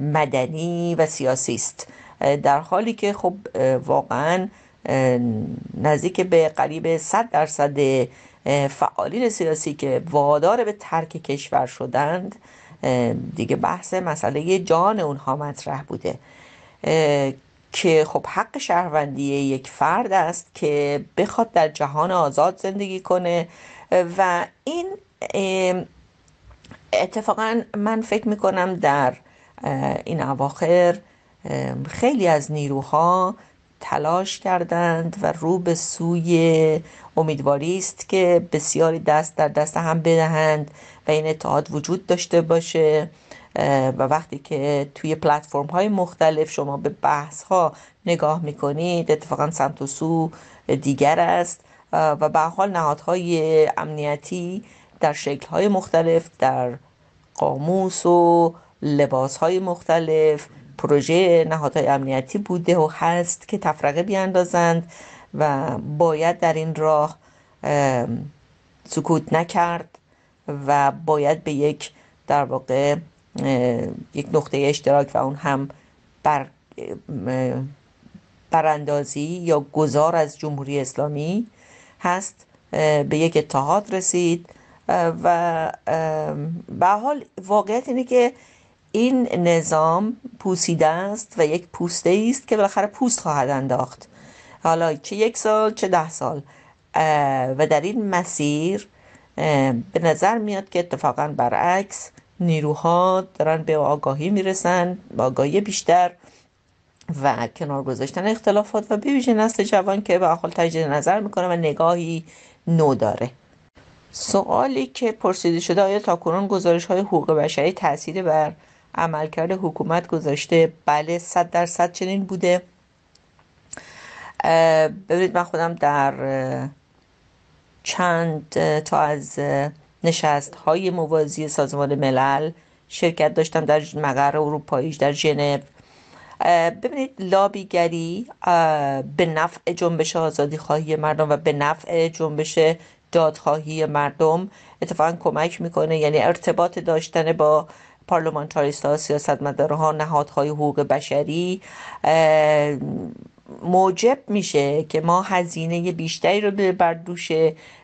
مدنی و سیاسی است در حالی که خب واقعا نزدیک به قریب 100 درصد فعالین سیاسی که وادار به ترک کشور شدند دیگه بحث مسئله جان اونها مطرح بوده که خب حق شهروندی یک فرد است که بخواد در جهان آزاد زندگی کنه و این اتفاقا من فکر میکنم در این اواخر خیلی از نیروها تلاش کردند و رو به سوی امیدواری است که بسیاری دست در دست هم بدهند و این اتحاد وجود داشته باشه و وقتی که توی پلتفرم های مختلف شما به بحث ها نگاه میکنید اتفاقا سمت و سو دیگر است و به حال نهادهای امنیتی در شکل های مختلف در قاموس و لباس های مختلف پروژه نهادهای امنیتی بوده و هست که تفرقه بیاندازند و باید در این راه سکوت نکرد و باید به یک در واقع یک نقطه اشتراک و اون هم بر براندازی یا گذار از جمهوری اسلامی هست به یک اتحاد رسید و به حال واقعیت اینه که این نظام پوسیده است و یک پوسته است که بالاخره پوست خواهد انداخت حالا چه یک سال چه ده سال و در این مسیر به نظر میاد که اتفاقا برعکس نیروها دارن به آگاهی میرسن با آگاهی بیشتر و کنار گذاشتن اختلافات و بویژه نسل جوان که به اخل تجدید نظر میکنه و نگاهی نو داره سوالی که پرسیده شده آیا تا کنون گزارش های حقوق بشری تاثیری بر عملکرد حکومت گذاشته بله صد درصد چنین بوده ببینید من خودم در چند تا از نشست های موازی سازمان ملل شرکت داشتم در مقر اروپاییش در ژنو ببینید لابیگری به نفع جنبش آزادی خواهی مردم و به نفع جنبش دادخواهی مردم اتفاقا کمک میکنه یعنی ارتباط داشتن با ها، سیاستمدارها نهادهای حقوق بشری موجب میشه که ما هزینه بیشتری رو بر دوش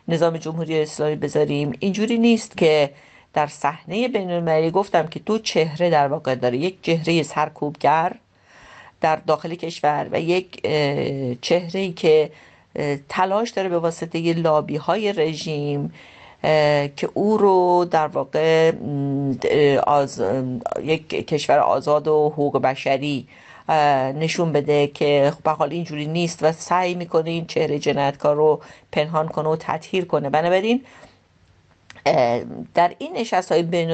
نظام جمهوری اسلامی بذاریم اینجوری نیست که در صحنه بین المللی گفتم که دو چهره در واقع داره یک چهره سرکوبگر در داخل کشور و یک چهره که تلاش داره به واسطه لابی های رژیم که او رو در واقع از یک کشور آزاد و حقوق بشری نشون بده که خب به حال اینجوری نیست و سعی میکنه این چهره جنایتکار رو پنهان کنه و تطهیر کنه بنابراین در این نشست های بین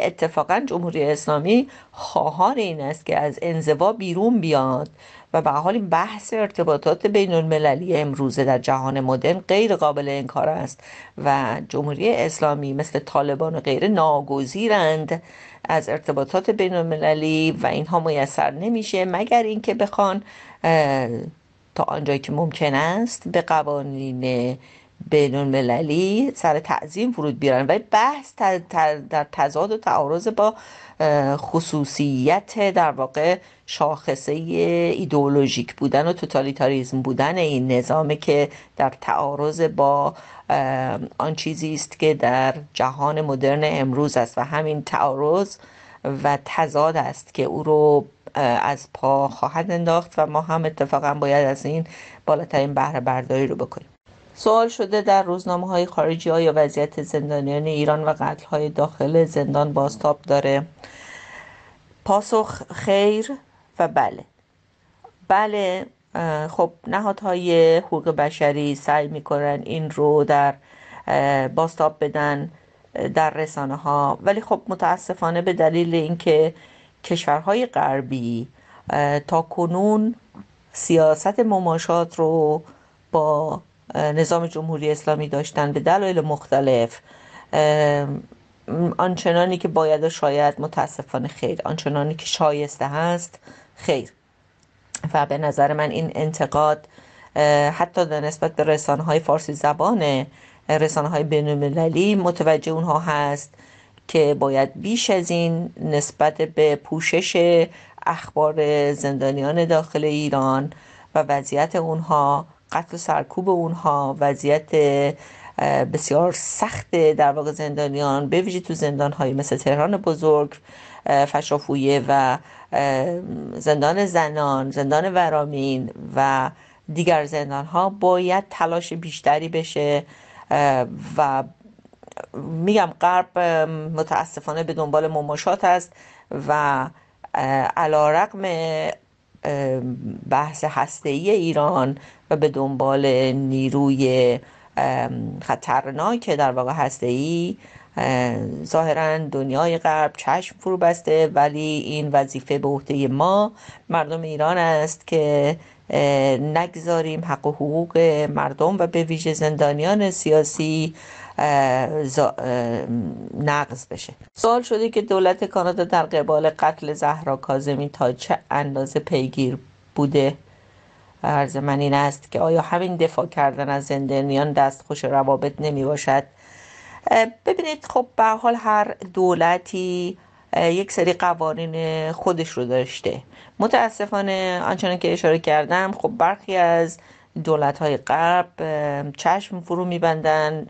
اتفاقا جمهوری اسلامی خواهان این است که از انزوا بیرون بیاد و به حال بحث ارتباطات بین المللی امروزه در جهان مدرن غیر قابل انکار است و جمهوری اسلامی مثل طالبان و غیره ناگزیرند از ارتباطات بین المللی و اینها میسر نمیشه مگر اینکه بخوان تا آنجایی که ممکن است به قوانین بین المللی سر تعظیم فرود بیارن و بحث در تضاد و تعارض با خصوصیت در واقع شاخصه ایدئولوژیک بودن و توتالیتاریزم بودن این نظامه که در تعارض با آن چیزی است که در جهان مدرن امروز است و همین تعارض و تضاد است که او رو از پا خواهد انداخت و ما هم اتفاقا باید از این بالاترین بهره برداری رو بکنیم سوال شده در روزنامه های خارجی آیا وضعیت زندانیان ایران و قتل های داخل زندان بازتاب داره پاسخ خیر و بله بله خب نهادهای حقوق بشری سعی میکنن این رو در بازتاب بدن در رسانه ها ولی خب متاسفانه به دلیل اینکه کشورهای غربی تا کنون سیاست مماشات رو با نظام جمهوری اسلامی داشتن به دلایل مختلف آنچنانی که باید و شاید متاسفانه خیر آنچنانی که شایسته هست خیر و به نظر من این انتقاد حتی در نسبت به رسانه های فارسی زبان رسانه های بین متوجه اونها هست که باید بیش از این نسبت به پوشش اخبار زندانیان داخل ایران و وضعیت اونها قتل و سرکوب اونها وضعیت بسیار سخت در واقع زندانیان به ویژه تو زندانهایی مثل تهران بزرگ فشافویه و زندان زنان زندان ورامین و دیگر زندان ها باید تلاش بیشتری بشه و میگم غرب متاسفانه به دنبال مماشات است و علا رقم بحث هسته ای ایران و به دنبال نیروی خطرناک در واقع هسته ای ظاهرا دنیای غرب چشم فرو بسته ولی این وظیفه به عهده ما مردم ایران است که نگذاریم حق و حقوق مردم و به ویژه زندانیان سیاسی نقض بشه سوال شده که دولت کانادا در قبال قتل زهرا کاظمی تا چه اندازه پیگیر بوده عرض من این است که آیا همین دفاع کردن از زندانیان خوش روابط نمی باشد ببینید خب به حال هر دولتی یک سری قوانین خودش رو داشته متاسفانه آنچنان که اشاره کردم خب برخی از دولت های غرب چشم فرو میبندن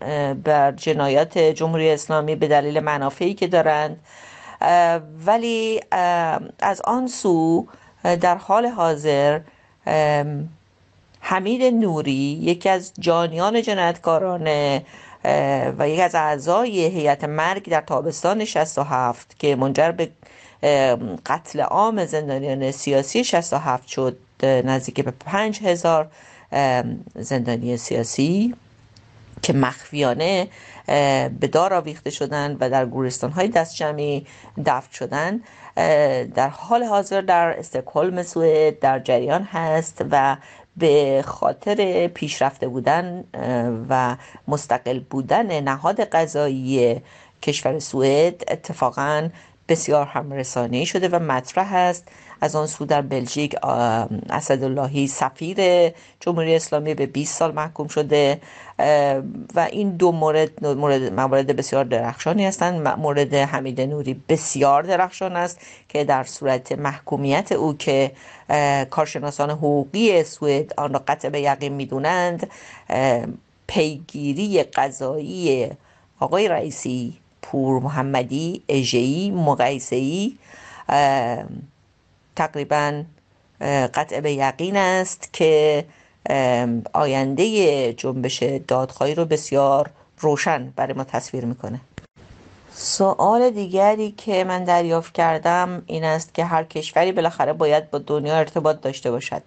بر جنایات جمهوری اسلامی به دلیل منافعی که دارند ولی از آن سو در حال حاضر حمید نوری یکی از جانیان جنایتکاران و یکی از اعضای هیئت مرگ در تابستان 67 که منجر به قتل عام زندانیان سیاسی 67 شد نزدیک به 5000 زندانی سیاسی که مخفیانه به دار آویخته شدن و در گورستان های دست جمعی شدن در حال حاضر در استکهلم سوئد در جریان هست و به خاطر پیشرفته بودن و مستقل بودن نهاد قضایی کشور سوئد اتفاقا بسیار همرسانی شده و مطرح است از آن سو در بلژیک اسداللهی سفیر جمهوری اسلامی به 20 سال محکوم شده و این دو مورد مورد موارد بسیار درخشانی هستند مورد حمید نوری بسیار درخشان است که در صورت محکومیت او که کارشناسان حقوقی سوئد آن را قطع به یقین میدونند پیگیری قضایی آقای رئیسی پور محمدی اژه‌ای مقایسه‌ای تقریبا قطع به یقین است که آینده جنبش دادخواهی رو بسیار روشن برای ما تصویر میکنه سوال دیگری که من دریافت کردم این است که هر کشوری بالاخره باید با دنیا ارتباط داشته باشد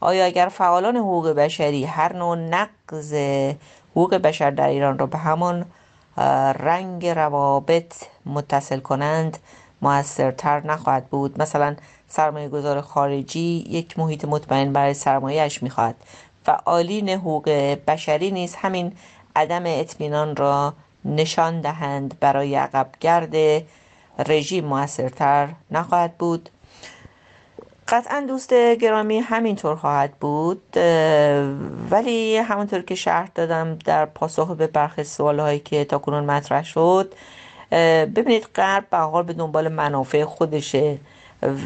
آیا اگر فعالان حقوق بشری هر نوع نقض حقوق بشر در ایران را به همان رنگ روابط متصل کنند موثرتر نخواهد بود مثلا سرمایه گذار خارجی یک محیط مطمئن برای سرمایهش میخواد و آلین حقوق بشری نیست همین عدم اطمینان را نشان دهند برای عقبگرد رژیم موثرتر نخواهد بود قطعا دوست گرامی همینطور خواهد بود ولی همونطور که شرح دادم در پاسخ به برخی هایی که تاکنون مطرح شد ببینید غرب حال به دنبال منافع خودشه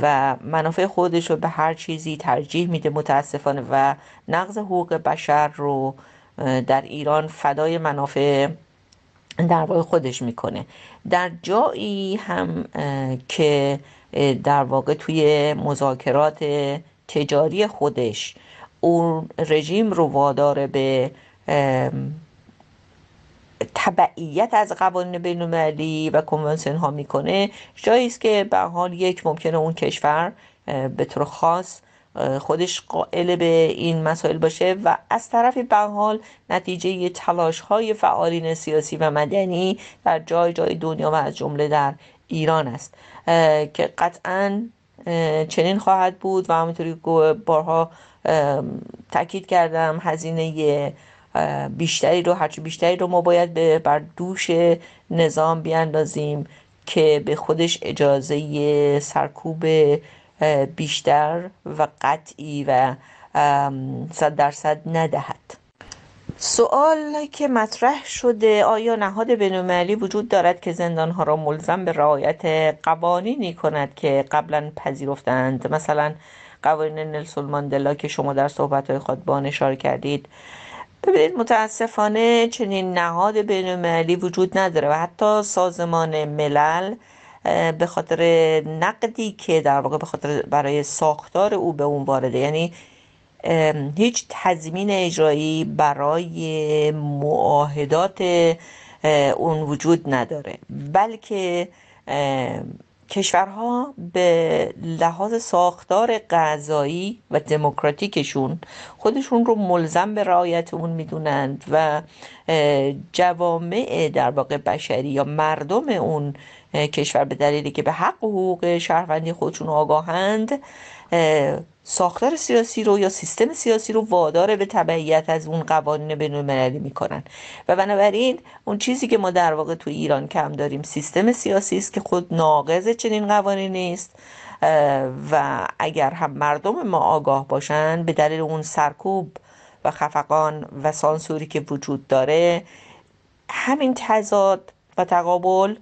و منافع خودش رو به هر چیزی ترجیح میده متاسفانه و نقض حقوق بشر رو در ایران فدای منافع در واقع خودش میکنه در جایی هم که در واقع توی مذاکرات تجاری خودش اون رژیم رو وادار به تبعیت از قوانین بین و کنوانسیون ها میکنه جاییست که به حال یک ممکنه اون کشور به طور خاص خودش قائل به این مسائل باشه و از طرف به حال نتیجه تلاش های فعالین سیاسی و مدنی در جای جای دنیا و از جمله در ایران است که قطعا چنین خواهد بود و همونطوری بارها تاکید کردم هزینه بیشتری رو هرچی بیشتری رو ما باید بر دوش نظام بیاندازیم که به خودش اجازه سرکوب بیشتر و قطعی و صد درصد ندهد سوال که مطرح شده آیا نهاد بینالمللی وجود دارد که زندانها را ملزم به رعایت قوانینی کند که قبلا پذیرفتند مثلا قوانین نلسون ماندلا که شما در صحبتهای خود با اشاره کردید ببینید متاسفانه چنین نهاد بینالمللی وجود نداره و حتی سازمان ملل به خاطر نقدی که در واقع به خاطر برای ساختار او به اون وارده یعنی هیچ تضمین اجرایی برای معاهدات اون وجود نداره بلکه کشورها به لحاظ ساختار غذایی و دموکراتیکشون خودشون رو ملزم به رعایت اون میدونند و جوامع در واقع بشری یا مردم اون کشور به دلیلی که به حق و حقوق شهروندی خودشون آگاهند ساختار سیاسی رو یا سیستم سیاسی رو وادار به تبعیت از اون قوانین بین المللی میکنن و بنابراین اون چیزی که ما در واقع تو ایران کم داریم سیستم سیاسی است که خود ناقض چنین قوانینی است و اگر هم مردم ما آگاه باشن به دلیل اون سرکوب و خفقان و سانسوری که وجود داره همین تضاد و تقابل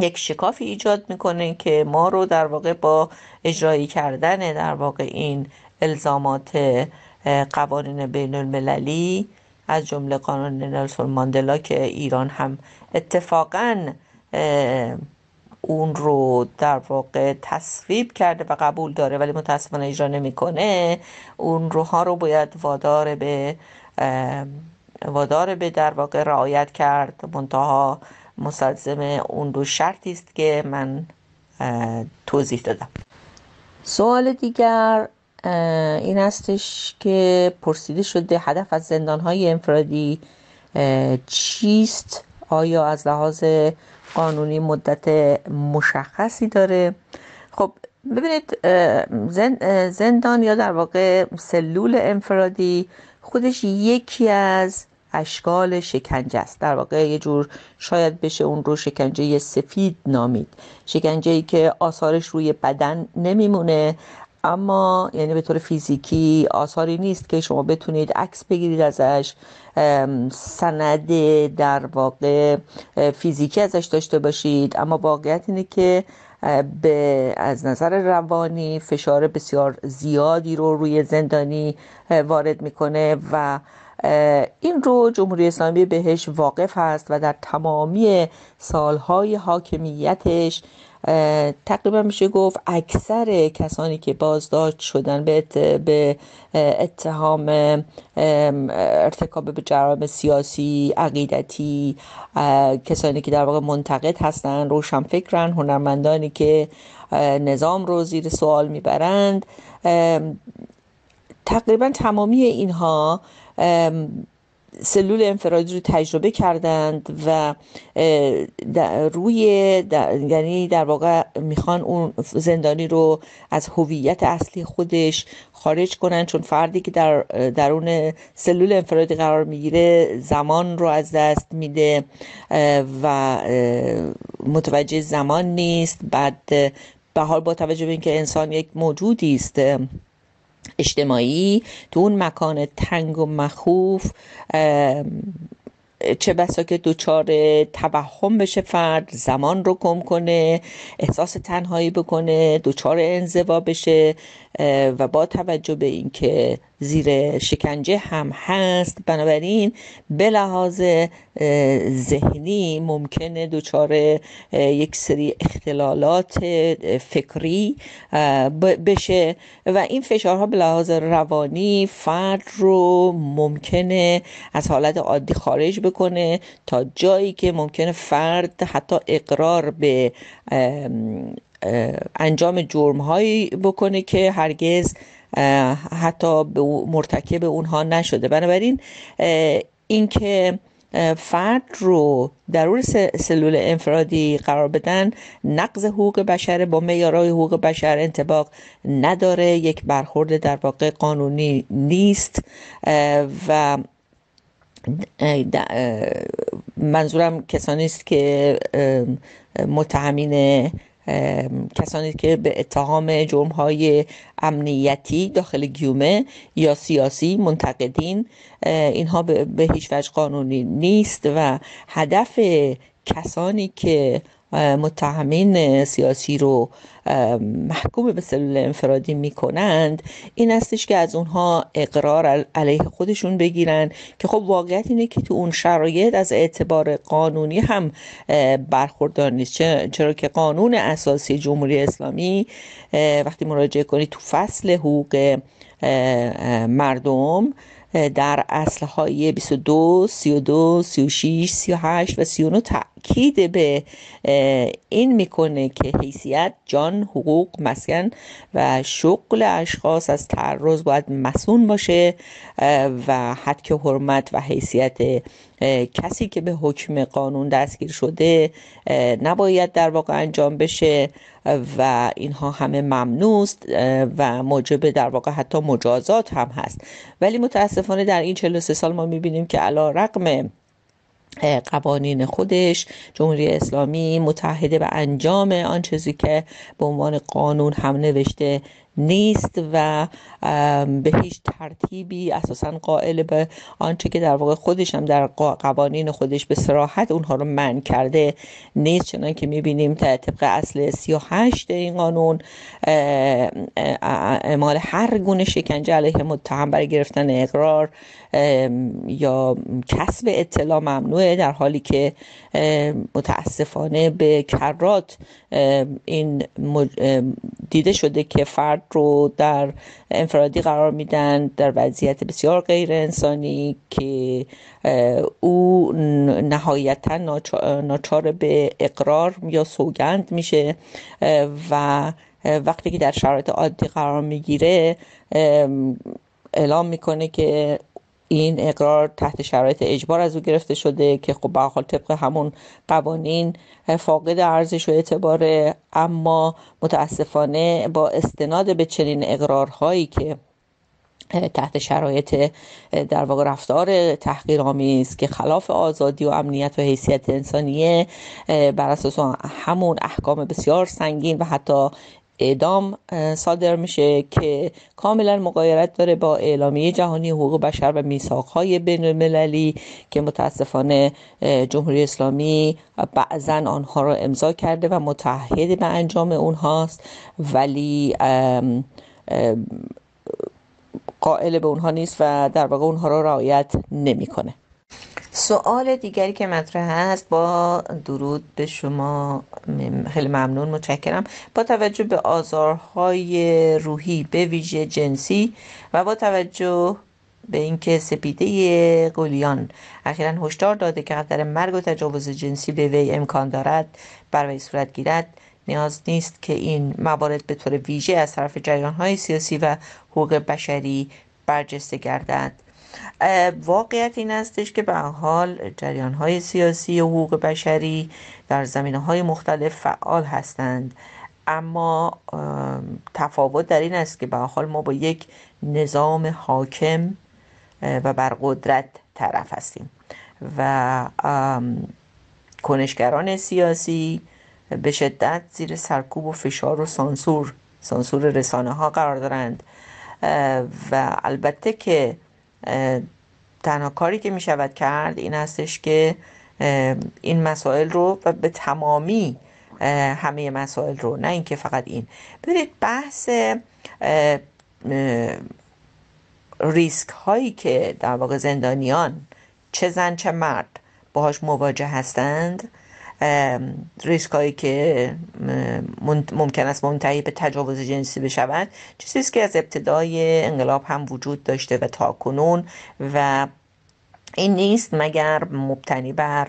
یک شکافی ایجاد میکنه که ما رو در واقع با اجرایی کردن در واقع این الزامات قوانین بین المللی از جمله قانون نلسون ماندلا که ایران هم اتفاقا اون رو در واقع تصویب کرده و قبول داره ولی متاسفانه اجرا نمیکنه اون روها رو باید وادار به وادار به در واقع رعایت کرد منتها مسلزم اون دو شرطی است که من توضیح دادم سوال دیگر این هستش که پرسیده شده هدف از زندان های انفرادی چیست آیا از لحاظ قانونی مدت مشخصی داره خب ببینید زندان یا در واقع سلول انفرادی خودش یکی از اشکال شکنجه است در واقع یه جور شاید بشه اون رو شکنجه سفید نامید شکنجه ای که آثارش روی بدن نمیمونه اما یعنی به طور فیزیکی آثاری نیست که شما بتونید عکس بگیرید ازش سند در واقع فیزیکی ازش داشته باشید اما واقعیت اینه که به از نظر روانی فشار بسیار زیادی رو روی زندانی وارد میکنه و این رو جمهوری اسلامی بهش واقف هست و در تمامی سالهای حاکمیتش تقریبا میشه گفت اکثر کسانی که بازداشت شدن به اتهام ارتکاب به جرائم سیاسی عقیدتی کسانی که در واقع منتقد هستند فکرن هنرمندانی که نظام رو زیر سوال میبرند تقریبا تمامی اینها سلول انفرادی رو تجربه کردند و در روی در یعنی در واقع میخوان اون زندانی رو از هویت اصلی خودش خارج کنن چون فردی که در درون سلول انفرادی قرار میگیره زمان رو از دست میده و متوجه زمان نیست بعد به حال با توجه به اینکه انسان یک موجودی است اجتماعی تو اون مکان تنگ و مخوف چه بسا که دوچار توهم بشه فرد زمان رو گم کنه احساس تنهایی بکنه دوچار انزوا بشه و با توجه به اینکه زیر شکنجه هم هست بنابراین به لحاظ ذهنی ممکنه دچار یک سری اختلالات فکری بشه و این فشارها به لحاظ روانی فرد رو ممکنه از حالت عادی خارج بکنه تا جایی که ممکنه فرد حتی اقرار به انجام جرم هایی بکنه که هرگز حتی به مرتکب اونها نشده بنابراین اینکه فرد رو درور سلول انفرادی قرار بدن نقض حقوق بشر با میارای حقوق بشر انتباق نداره یک برخورد در واقع قانونی نیست و منظورم کسانی است که متهمین کسانی که به اتهام جرم های امنیتی داخل گیومه یا سیاسی منتقدین اینها به هیچ وجه قانونی نیست و هدف کسانی که متهمین سیاسی رو محکوم به سلول انفرادی کنند این استش که از اونها اقرار علیه خودشون بگیرن که خب واقعیت اینه که تو اون شرایط از اعتبار قانونی هم برخوردار نیست چرا که قانون اساسی جمهوری اسلامی وقتی مراجعه کنید تو فصل حقوق مردم در اصلهای 22, 32, 36, 38 و 39 تاکید به این میکنه که حیثیت جان حقوق مسکن و شغل اشخاص از تعرض باید مسون باشه و حد حرمت و حیثیت کسی که به حکم قانون دستگیر شده نباید در واقع انجام بشه و اینها همه ممنوست و موجب در واقع حتی مجازات هم هست ولی متاسفانه در این 43 سال ما میبینیم که علا رقم قوانین خودش جمهوری اسلامی متحده به انجام آن چیزی که به عنوان قانون هم نوشته نیست و به هیچ ترتیبی اساسا قائل به آنچه که در واقع خودش هم در قوانین خودش به سراحت اونها رو من کرده نیست چنان که میبینیم طبق اصل 38 این قانون اعمال هر گونه شکنجه علیه متهم برای گرفتن اقرار یا کسب اطلاع ممنوعه در حالی که متاسفانه به کرات این دیده شده که فرد رو در انفرادی قرار میدن در وضعیت بسیار غیر انسانی که او نهایتا ناچار به اقرار یا سوگند میشه و وقتی که در شرایط عادی قرار میگیره اعلام میکنه که این اقرار تحت شرایط اجبار از او گرفته شده که خب به طبق همون قوانین فاقد ارزش و اعتباره اما متاسفانه با استناد به چنین اقرارهایی که تحت شرایط در واقع رفتار تحقیرآمیز که خلاف آزادی و امنیت و حیثیت انسانیه بر اساس همون احکام بسیار سنگین و حتی اعدام صادر میشه که کاملا مقایرت داره با اعلامیه جهانی حقوق بشر و میساقهای بین المللی که متاسفانه جمهوری اسلامی بعضا آنها را امضا کرده و متحد به انجام اونهاست ولی قائل به اونها نیست و در واقع اونها را رعایت نمیکنه سوال دیگری که مطرح است با درود به شما خیلی ممنون متشکرم با توجه به آزارهای روحی به ویژه جنسی و با توجه به اینکه سپیده قلیان اخیرا هشدار داده که خطر مرگ و تجاوز جنسی به وی امکان دارد برای صورت گیرد نیاز نیست که این موارد به طور ویژه از طرف جریانهای سیاسی و حقوق بشری برجسته گردد واقعیت این استش که به حال جریان های سیاسی و حقوق بشری در زمینه های مختلف فعال هستند اما تفاوت در این است که به حال ما با یک نظام حاکم و بر قدرت طرف هستیم و کنشگران سیاسی به شدت زیر سرکوب و فشار و سانسور سانسور رسانه ها قرار دارند و البته که تنها کاری که می شود کرد این هستش که این مسائل رو و به تمامی همه مسائل رو نه اینکه فقط این برید بحث ریسک هایی که در واقع زندانیان چه زن چه مرد باهاش مواجه هستند ریسک هایی که ممکن است منتهی به تجاوز جنسی بشود چیزی است که از ابتدای انقلاب هم وجود داشته و تاکنون و این نیست مگر مبتنی بر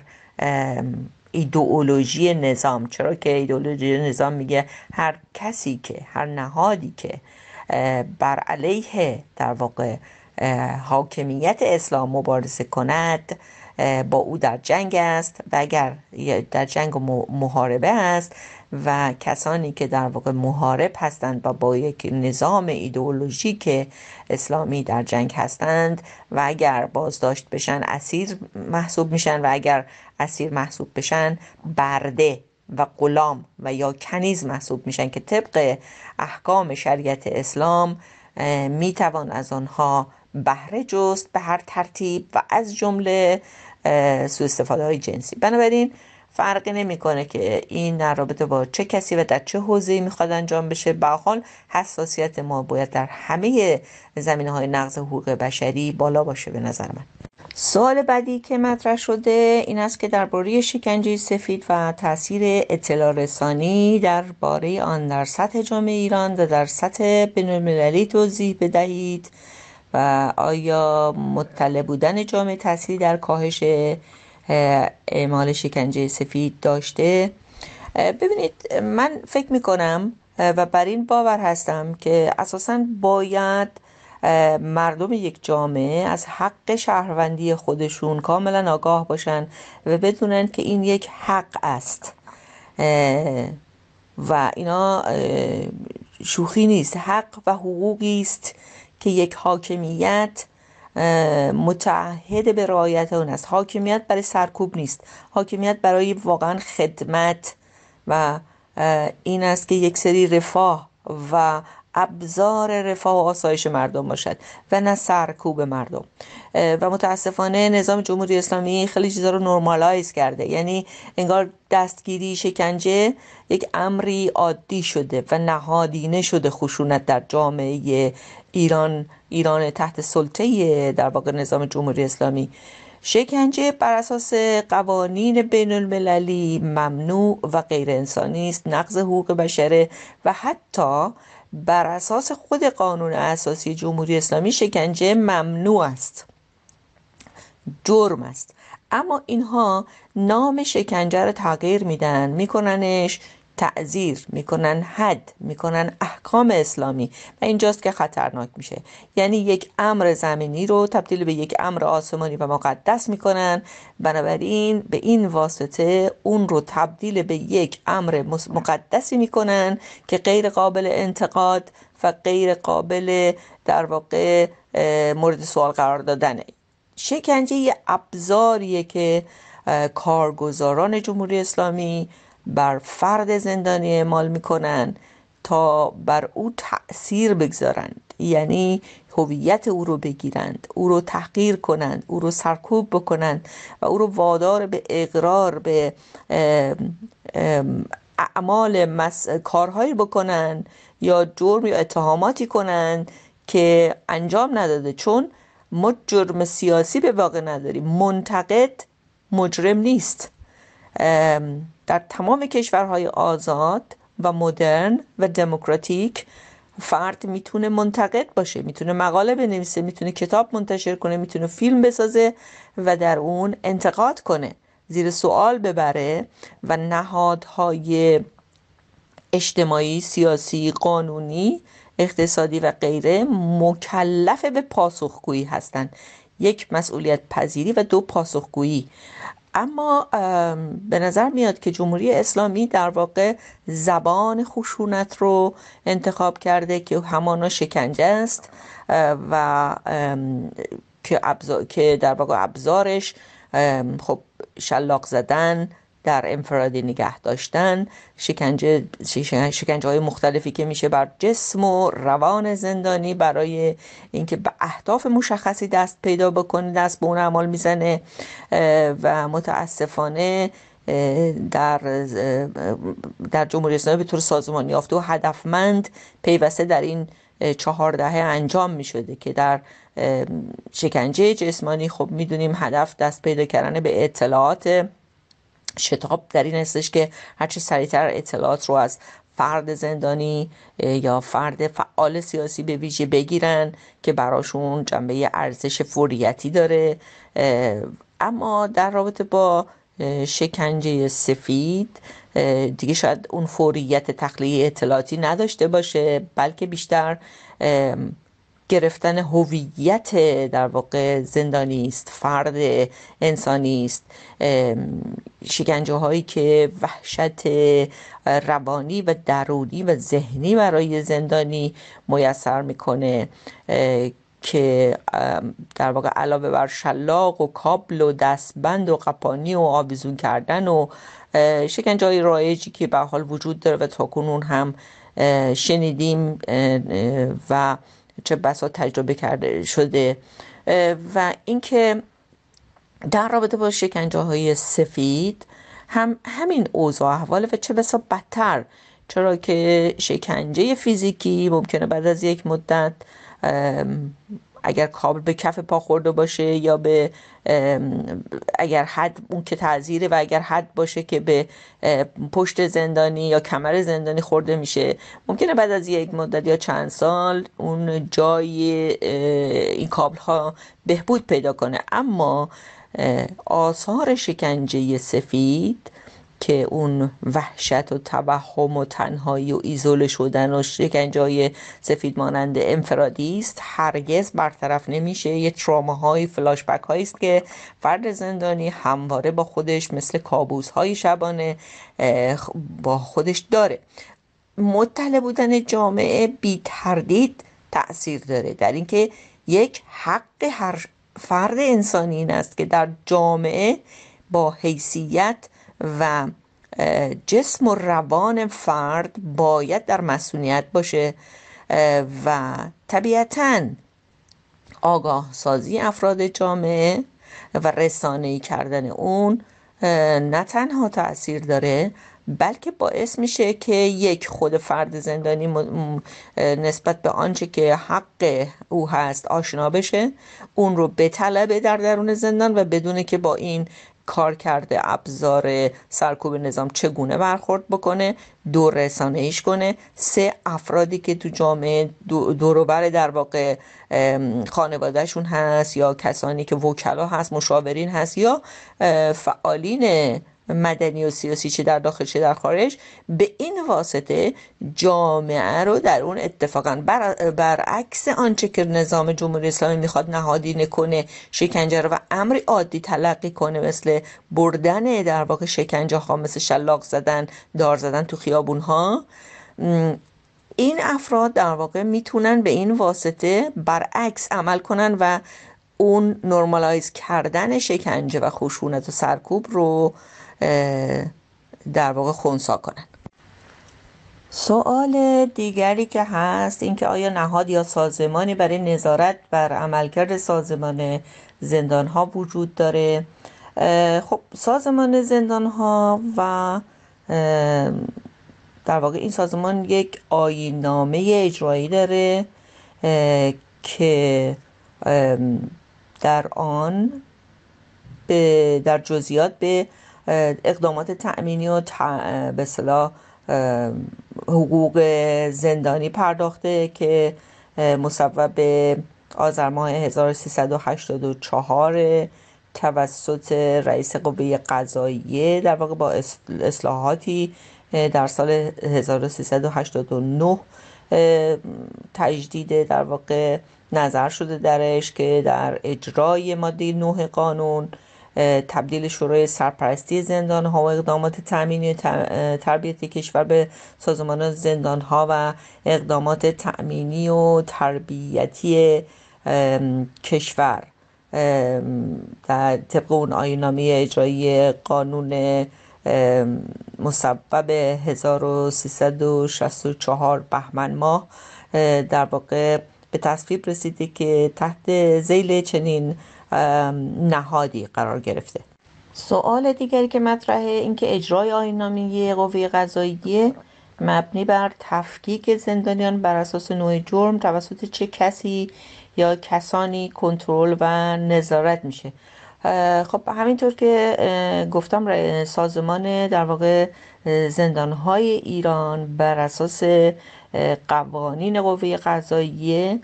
ایدئولوژی نظام چرا که ایدئولوژی نظام میگه هر کسی که هر نهادی که بر علیه در واقع حاکمیت اسلام مبارزه کند با او در جنگ است و اگر در جنگ و محاربه است و کسانی که در واقع محارب هستند و با یک نظام ایدئولوژی که اسلامی در جنگ هستند و اگر بازداشت بشن اسیر محسوب میشن و اگر اسیر محسوب بشن برده و غلام و یا کنیز محسوب میشن که طبق احکام شریعت اسلام میتوان از آنها بهره جست به هر ترتیب و از جمله سوء استفاده های جنسی بنابراین فرقی نمیکنه که این در رابطه با چه کسی و در چه حوزه‌ای میخواد انجام بشه به حال حساسیت ما باید در همه زمینه های نقض حقوق بشری بالا باشه به نظر من سوال بعدی که مطرح شده این است که درباره شکنجه سفید و تاثیر اطلاع رسانی درباره آن در سطح جامعه ایران و در سطح بین‌المللی توضیح بدهید و آیا مطلع بودن جامعه تحصیلی در کاهش اعمال شکنجه سفید داشته ببینید من فکر می کنم و بر این باور هستم که اساسا باید مردم یک جامعه از حق شهروندی خودشون کاملا آگاه باشن و بدونن که این یک حق است و اینا شوخی نیست حق و حقوقی است که یک حاکمیت متعهد به رعایت اون است حاکمیت برای سرکوب نیست حاکمیت برای واقعا خدمت و این است که یک سری رفاه و ابزار رفاه و آسایش مردم باشد و نه سرکوب مردم و متاسفانه نظام جمهوری اسلامی خیلی چیزا رو نرمالایز کرده یعنی انگار دستگیری شکنجه یک امری عادی شده و نهادینه شده خشونت در جامعه ایران ایران تحت سلطه در واقع نظام جمهوری اسلامی شکنجه بر اساس قوانین بین المللی ممنوع و غیر انسانی است نقض حقوق بشره و حتی بر اساس خود قانون اساسی جمهوری اسلامی شکنجه ممنوع است جرم است اما اینها نام شکنجه رو تغییر میدن میکننش تعذیر میکنن حد میکنن احکام اسلامی و اینجاست که خطرناک میشه یعنی یک امر زمینی رو تبدیل به یک امر آسمانی و مقدس میکنن بنابراین به این واسطه اون رو تبدیل به یک امر مقدسی میکنن که غیر قابل انتقاد و غیر قابل در واقع مورد سوال قرار دادنه شکنجه یه ابزاریه که کارگزاران جمهوری اسلامی بر فرد زندانی اعمال کنند تا بر او تأثیر بگذارند یعنی هویت او رو بگیرند او رو تحقیر کنند او رو سرکوب بکنند و او رو وادار به اقرار به اعمال کارهایی بکنند یا جرم یا اتهاماتی کنند که انجام نداده چون ما جرم سیاسی به واقع نداریم منتقد مجرم نیست در تمام کشورهای آزاد و مدرن و دموکراتیک فرد میتونه منتقد باشه میتونه مقاله بنویسه میتونه کتاب منتشر کنه میتونه فیلم بسازه و در اون انتقاد کنه زیر سوال ببره و نهادهای اجتماعی، سیاسی، قانونی، اقتصادی و غیره مکلف به پاسخگویی هستند. یک مسئولیت پذیری و دو پاسخگویی اما به نظر میاد که جمهوری اسلامی در واقع زبان خشونت رو انتخاب کرده که همانا شکنجه است و که, که در واقع ابزارش خب شلاق زدن در انفرادی نگه داشتن شکنجه شکنجه های مختلفی که میشه بر جسم و روان زندانی برای اینکه به اهداف مشخصی دست پیدا بکنه دست به اون عمل میزنه و متاسفانه در در جمهوری اسلامی به طور سازمان یافته و هدفمند پیوسته در این چهار دهه انجام می شده که در شکنجه جسمانی خب میدونیم هدف دست پیدا کردن به اطلاعات شتاب در این هستش که هرچه سریعتر اطلاعات رو از فرد زندانی یا فرد فعال سیاسی به ویژه بگیرن که براشون جنبه ارزش فوریتی داره اما در رابطه با شکنجه سفید دیگه شاید اون فوریت تخلیه اطلاعاتی نداشته باشه بلکه بیشتر گرفتن هویت در واقع زندانی است فرد انسانی است شکنجه هایی که وحشت روانی و درونی و ذهنی برای زندانی میسر میکنه که در واقع علاوه بر شلاق و کابل و دستبند و قپانی و آویزون کردن و شکنجه های رایجی که به حال وجود داره و تاکنون هم شنیدیم و چه بسا تجربه کرده شده و اینکه در رابطه با شکنجه های سفید هم همین اوضاع احواله و چه بسا بدتر چرا که شکنجه فیزیکی ممکنه بعد از یک مدت اگر کابل به کف پا خورده باشه یا به اگر حد اون که تعذیره و اگر حد باشه که به پشت زندانی یا کمر زندانی خورده میشه ممکنه بعد از یک مدت یا چند سال اون جای این کابل ها بهبود پیدا کنه اما آثار شکنجه سفید که اون وحشت و توهم و تنهایی و ایزوله شدن و شکنجای سفید مانند انفرادی است هرگز برطرف نمیشه یه تراماهای فلاش بک هایی است که فرد زندانی همواره با خودش مثل کابوس های شبانه با خودش داره مطلع بودن جامعه بی تردید تاثیر داره در اینکه یک حق هر فرد انسانی این است که در جامعه با حیثیت و جسم و روان فرد باید در مسئولیت باشه و طبیعتا آگاه سازی افراد جامعه و رسانه کردن اون نه تنها تاثیر داره بلکه باعث میشه که یک خود فرد زندانی نسبت به آنچه که حق او هست آشنا بشه اون رو بطلبه در درون زندان و بدونه که با این کار کرده ابزار سرکوب نظام چگونه برخورد بکنه دو رسانه ایش کنه سه افرادی که تو جامعه دوروبر در واقع خانوادهشون هست یا کسانی که وکلا هست مشاورین هست یا فعالین مدنی و سیاسی چه در داخل چه در خارج به این واسطه جامعه رو در اون اتفاقا بر، برعکس آنچه که نظام جمهوری اسلامی میخواد نهادی نکنه شکنجه رو و امر عادی تلقی کنه مثل بردن در واقع شکنجه ها مثل شلاق زدن دار زدن تو خیابون ها این افراد در واقع میتونن به این واسطه برعکس عمل کنن و اون نرمالایز کردن شکنجه و خشونت و سرکوب رو در واقع خونسا کنند سوال دیگری که هست اینکه آیا نهاد یا سازمانی برای نظارت بر عملکرد سازمان زندان ها وجود داره خب سازمان زندان ها و در واقع این سازمان یک آینامه اجرایی داره که در آن در جزیات به اقدامات تأمینی و به صلاح حقوق زندانی پرداخته که مصوب آذر 1384 توسط رئیس قوه قضاییه در واقع با اصلاحاتی در سال 1389 تجدید در واقع نظر شده درش که در اجرای ماده 9 قانون تبدیل شورای سرپرستی زندان ها و اقدامات تأمینی تربیتی کشور به سازمان زندان ها و اقدامات تأمینی و تربیتی کشور در طبق اون آینامی اجرایی قانون مسبب 1364 بهمن ماه در واقع به تصویب رسیده که تحت زیل چنین نهادی قرار گرفته سوال دیگری که مطرحه اینکه اجرای آینامی قوه قضایی مبنی بر تفکیک زندانیان بر اساس نوع جرم توسط چه کسی یا کسانی کنترل و نظارت میشه خب همینطور که گفتم سازمان در واقع زندانهای ایران بر اساس قوانین قوه قضاییه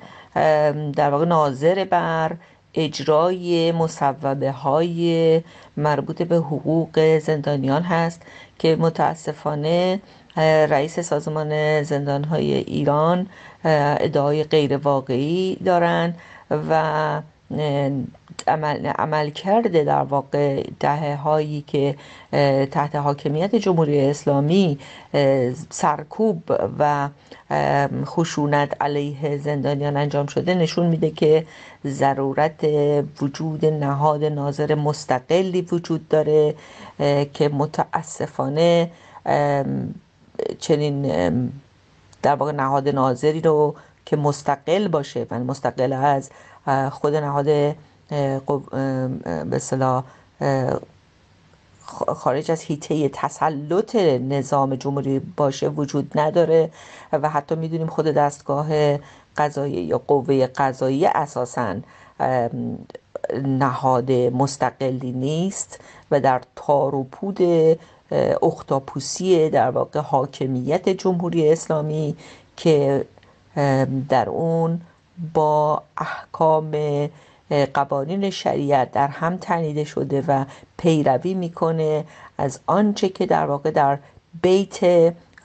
در واقع ناظر بر اجرای مصوبه های مربوط به حقوق زندانیان هست که متاسفانه رئیس سازمان زندان های ایران ادعای غیر واقعی دارند و عمل, عمل کرده در واقع دهه هایی که تحت حاکمیت جمهوری اسلامی سرکوب و خشونت علیه زندانیان انجام شده نشون میده که ضرورت وجود نهاد ناظر مستقلی وجود داره که متاسفانه چنین در واقع نهاد ناظری رو که مستقل باشه و یعنی مستقل از خود نهاد به خارج از هیته تسلط نظام جمهوری باشه وجود نداره و حتی میدونیم خود دستگاه قضایی یا قوه قضایی اساسا نهاد مستقلی نیست و در تار و پود اختاپوسی در واقع حاکمیت جمهوری اسلامی که در اون با احکام قوانین شریعت در هم تنیده شده و پیروی میکنه از آنچه که در واقع در بیت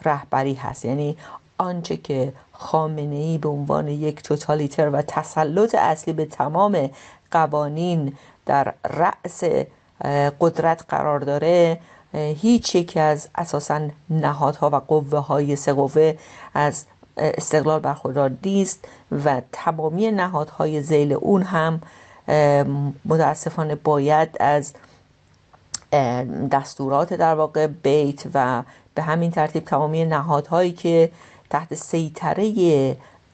رهبری هست یعنی آنچه که خامنه ای به عنوان یک توتالیتر و تسلط اصلی به تمام قوانین در رأس قدرت قرار داره هیچ یکی از اساسا نهادها و قوه های سه قوه از استقلال برخوردار نیست و تمامی نهادهای زیل اون هم متاسفانه باید از دستورات در واقع بیت و به همین ترتیب تمامی نهادهایی که تحت سیطره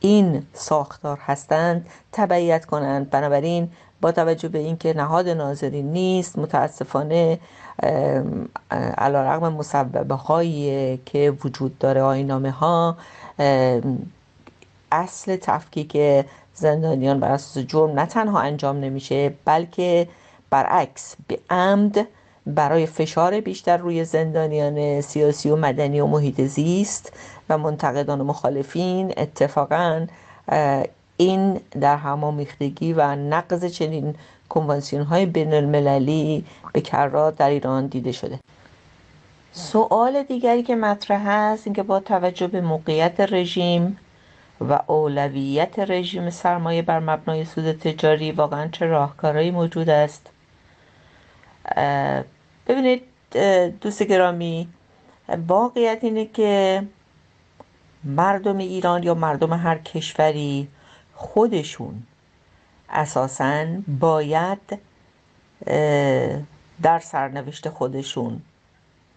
این ساختار هستند تبعیت کنند بنابراین با توجه به اینکه نهاد ناظری نیست متاسفانه علا رقم مصوبه هایی که وجود داره آینامه ها اصل تفکیک زندانیان بر اساس جرم نه تنها انجام نمیشه بلکه برعکس به عمد برای فشار بیشتر روی زندانیان سیاسی و مدنی و محیط زیست و منتقدان و مخالفین اتفاقا این در همامیختگی و نقض چنین کنوانسیون های بین المللی به کرات در ایران دیده شده سوال دیگری که مطرح هست اینکه با توجه به موقعیت رژیم و اولویت رژیم سرمایه بر مبنای سود تجاری واقعا چه راهکارهایی موجود است ببینید دوست گرامی واقعیت اینه که مردم ایران یا مردم هر کشوری خودشون اساسا باید در سرنوشت خودشون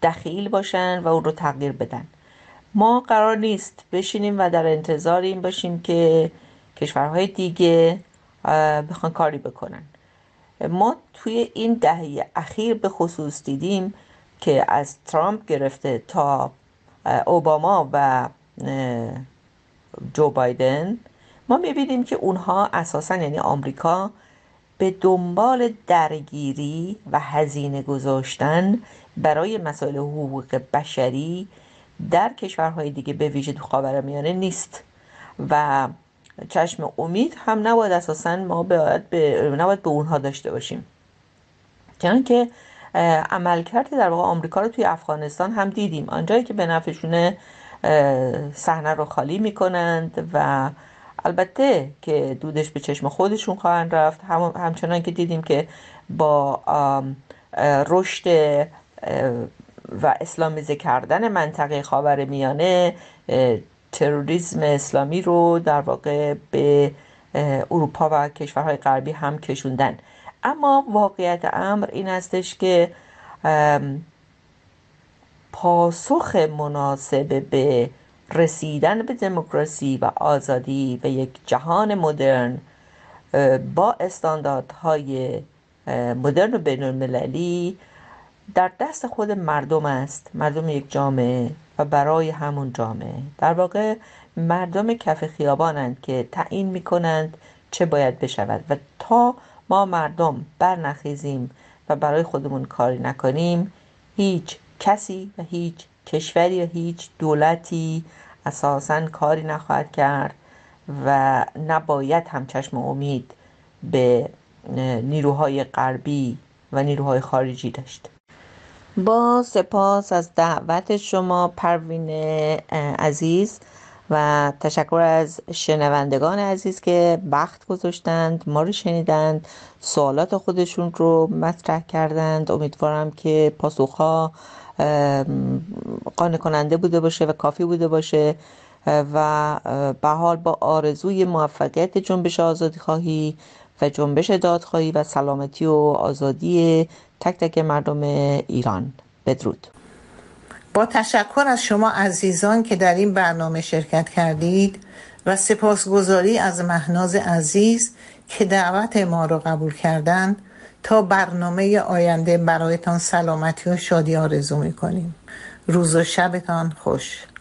دخیل باشن و اون رو تغییر بدن ما قرار نیست بشینیم و در انتظار این باشیم که کشورهای دیگه بخوان کاری بکنن ما توی این دهه اخیر به خصوص دیدیم که از ترامپ گرفته تا اوباما و جو بایدن ما میبینیم که اونها اساسا یعنی آمریکا به دنبال درگیری و هزینه گذاشتن برای مسائل حقوق بشری در کشورهای دیگه به ویژه تو خاورمیانه نیست و چشم امید هم نباید اساسا ما باید به نباید به اونها داشته باشیم چون که کرده در واقع آمریکا رو توی افغانستان هم دیدیم آنجایی که به نفعشونه صحنه رو خالی میکنند و البته که دودش به چشم خودشون خواهند رفت هم همچنان که دیدیم که با رشد و اسلامیزه کردن منطقه خاور میانه تروریسم اسلامی رو در واقع به اروپا و کشورهای غربی هم کشوندن اما واقعیت امر این استش که پاسخ مناسب به رسیدن به دموکراسی و آزادی و یک جهان مدرن با استانداردهای مدرن و بین المللی در دست خود مردم است مردم یک جامعه و برای همون جامعه در واقع مردم کف خیابانند که تعیین می کنند چه باید بشود و تا ما مردم برنخیزیم و برای خودمون کاری نکنیم هیچ کسی و هیچ کشوری و هیچ دولتی اساسا کاری نخواهد کرد و نباید همچشم امید به نیروهای غربی و نیروهای خارجی داشت با سپاس از دعوت شما پروین عزیز و تشکر از شنوندگان عزیز که وقت گذاشتند ما رو شنیدند سوالات خودشون رو مطرح کردند امیدوارم که پاسخها قانع کننده بوده باشه و کافی بوده باشه و به حال با آرزوی موفقیت جنبش آزادی خواهی و جنبش دادخواهی و سلامتی و آزادی تک تک مردم ایران بدرود با تشکر از شما عزیزان که در این برنامه شرکت کردید و سپاسگزاری از مهناز عزیز که دعوت ما را قبول کردند تا برنامه آینده برایتان سلامتی و شادی آرزو می کنیم روز و شبتان خوش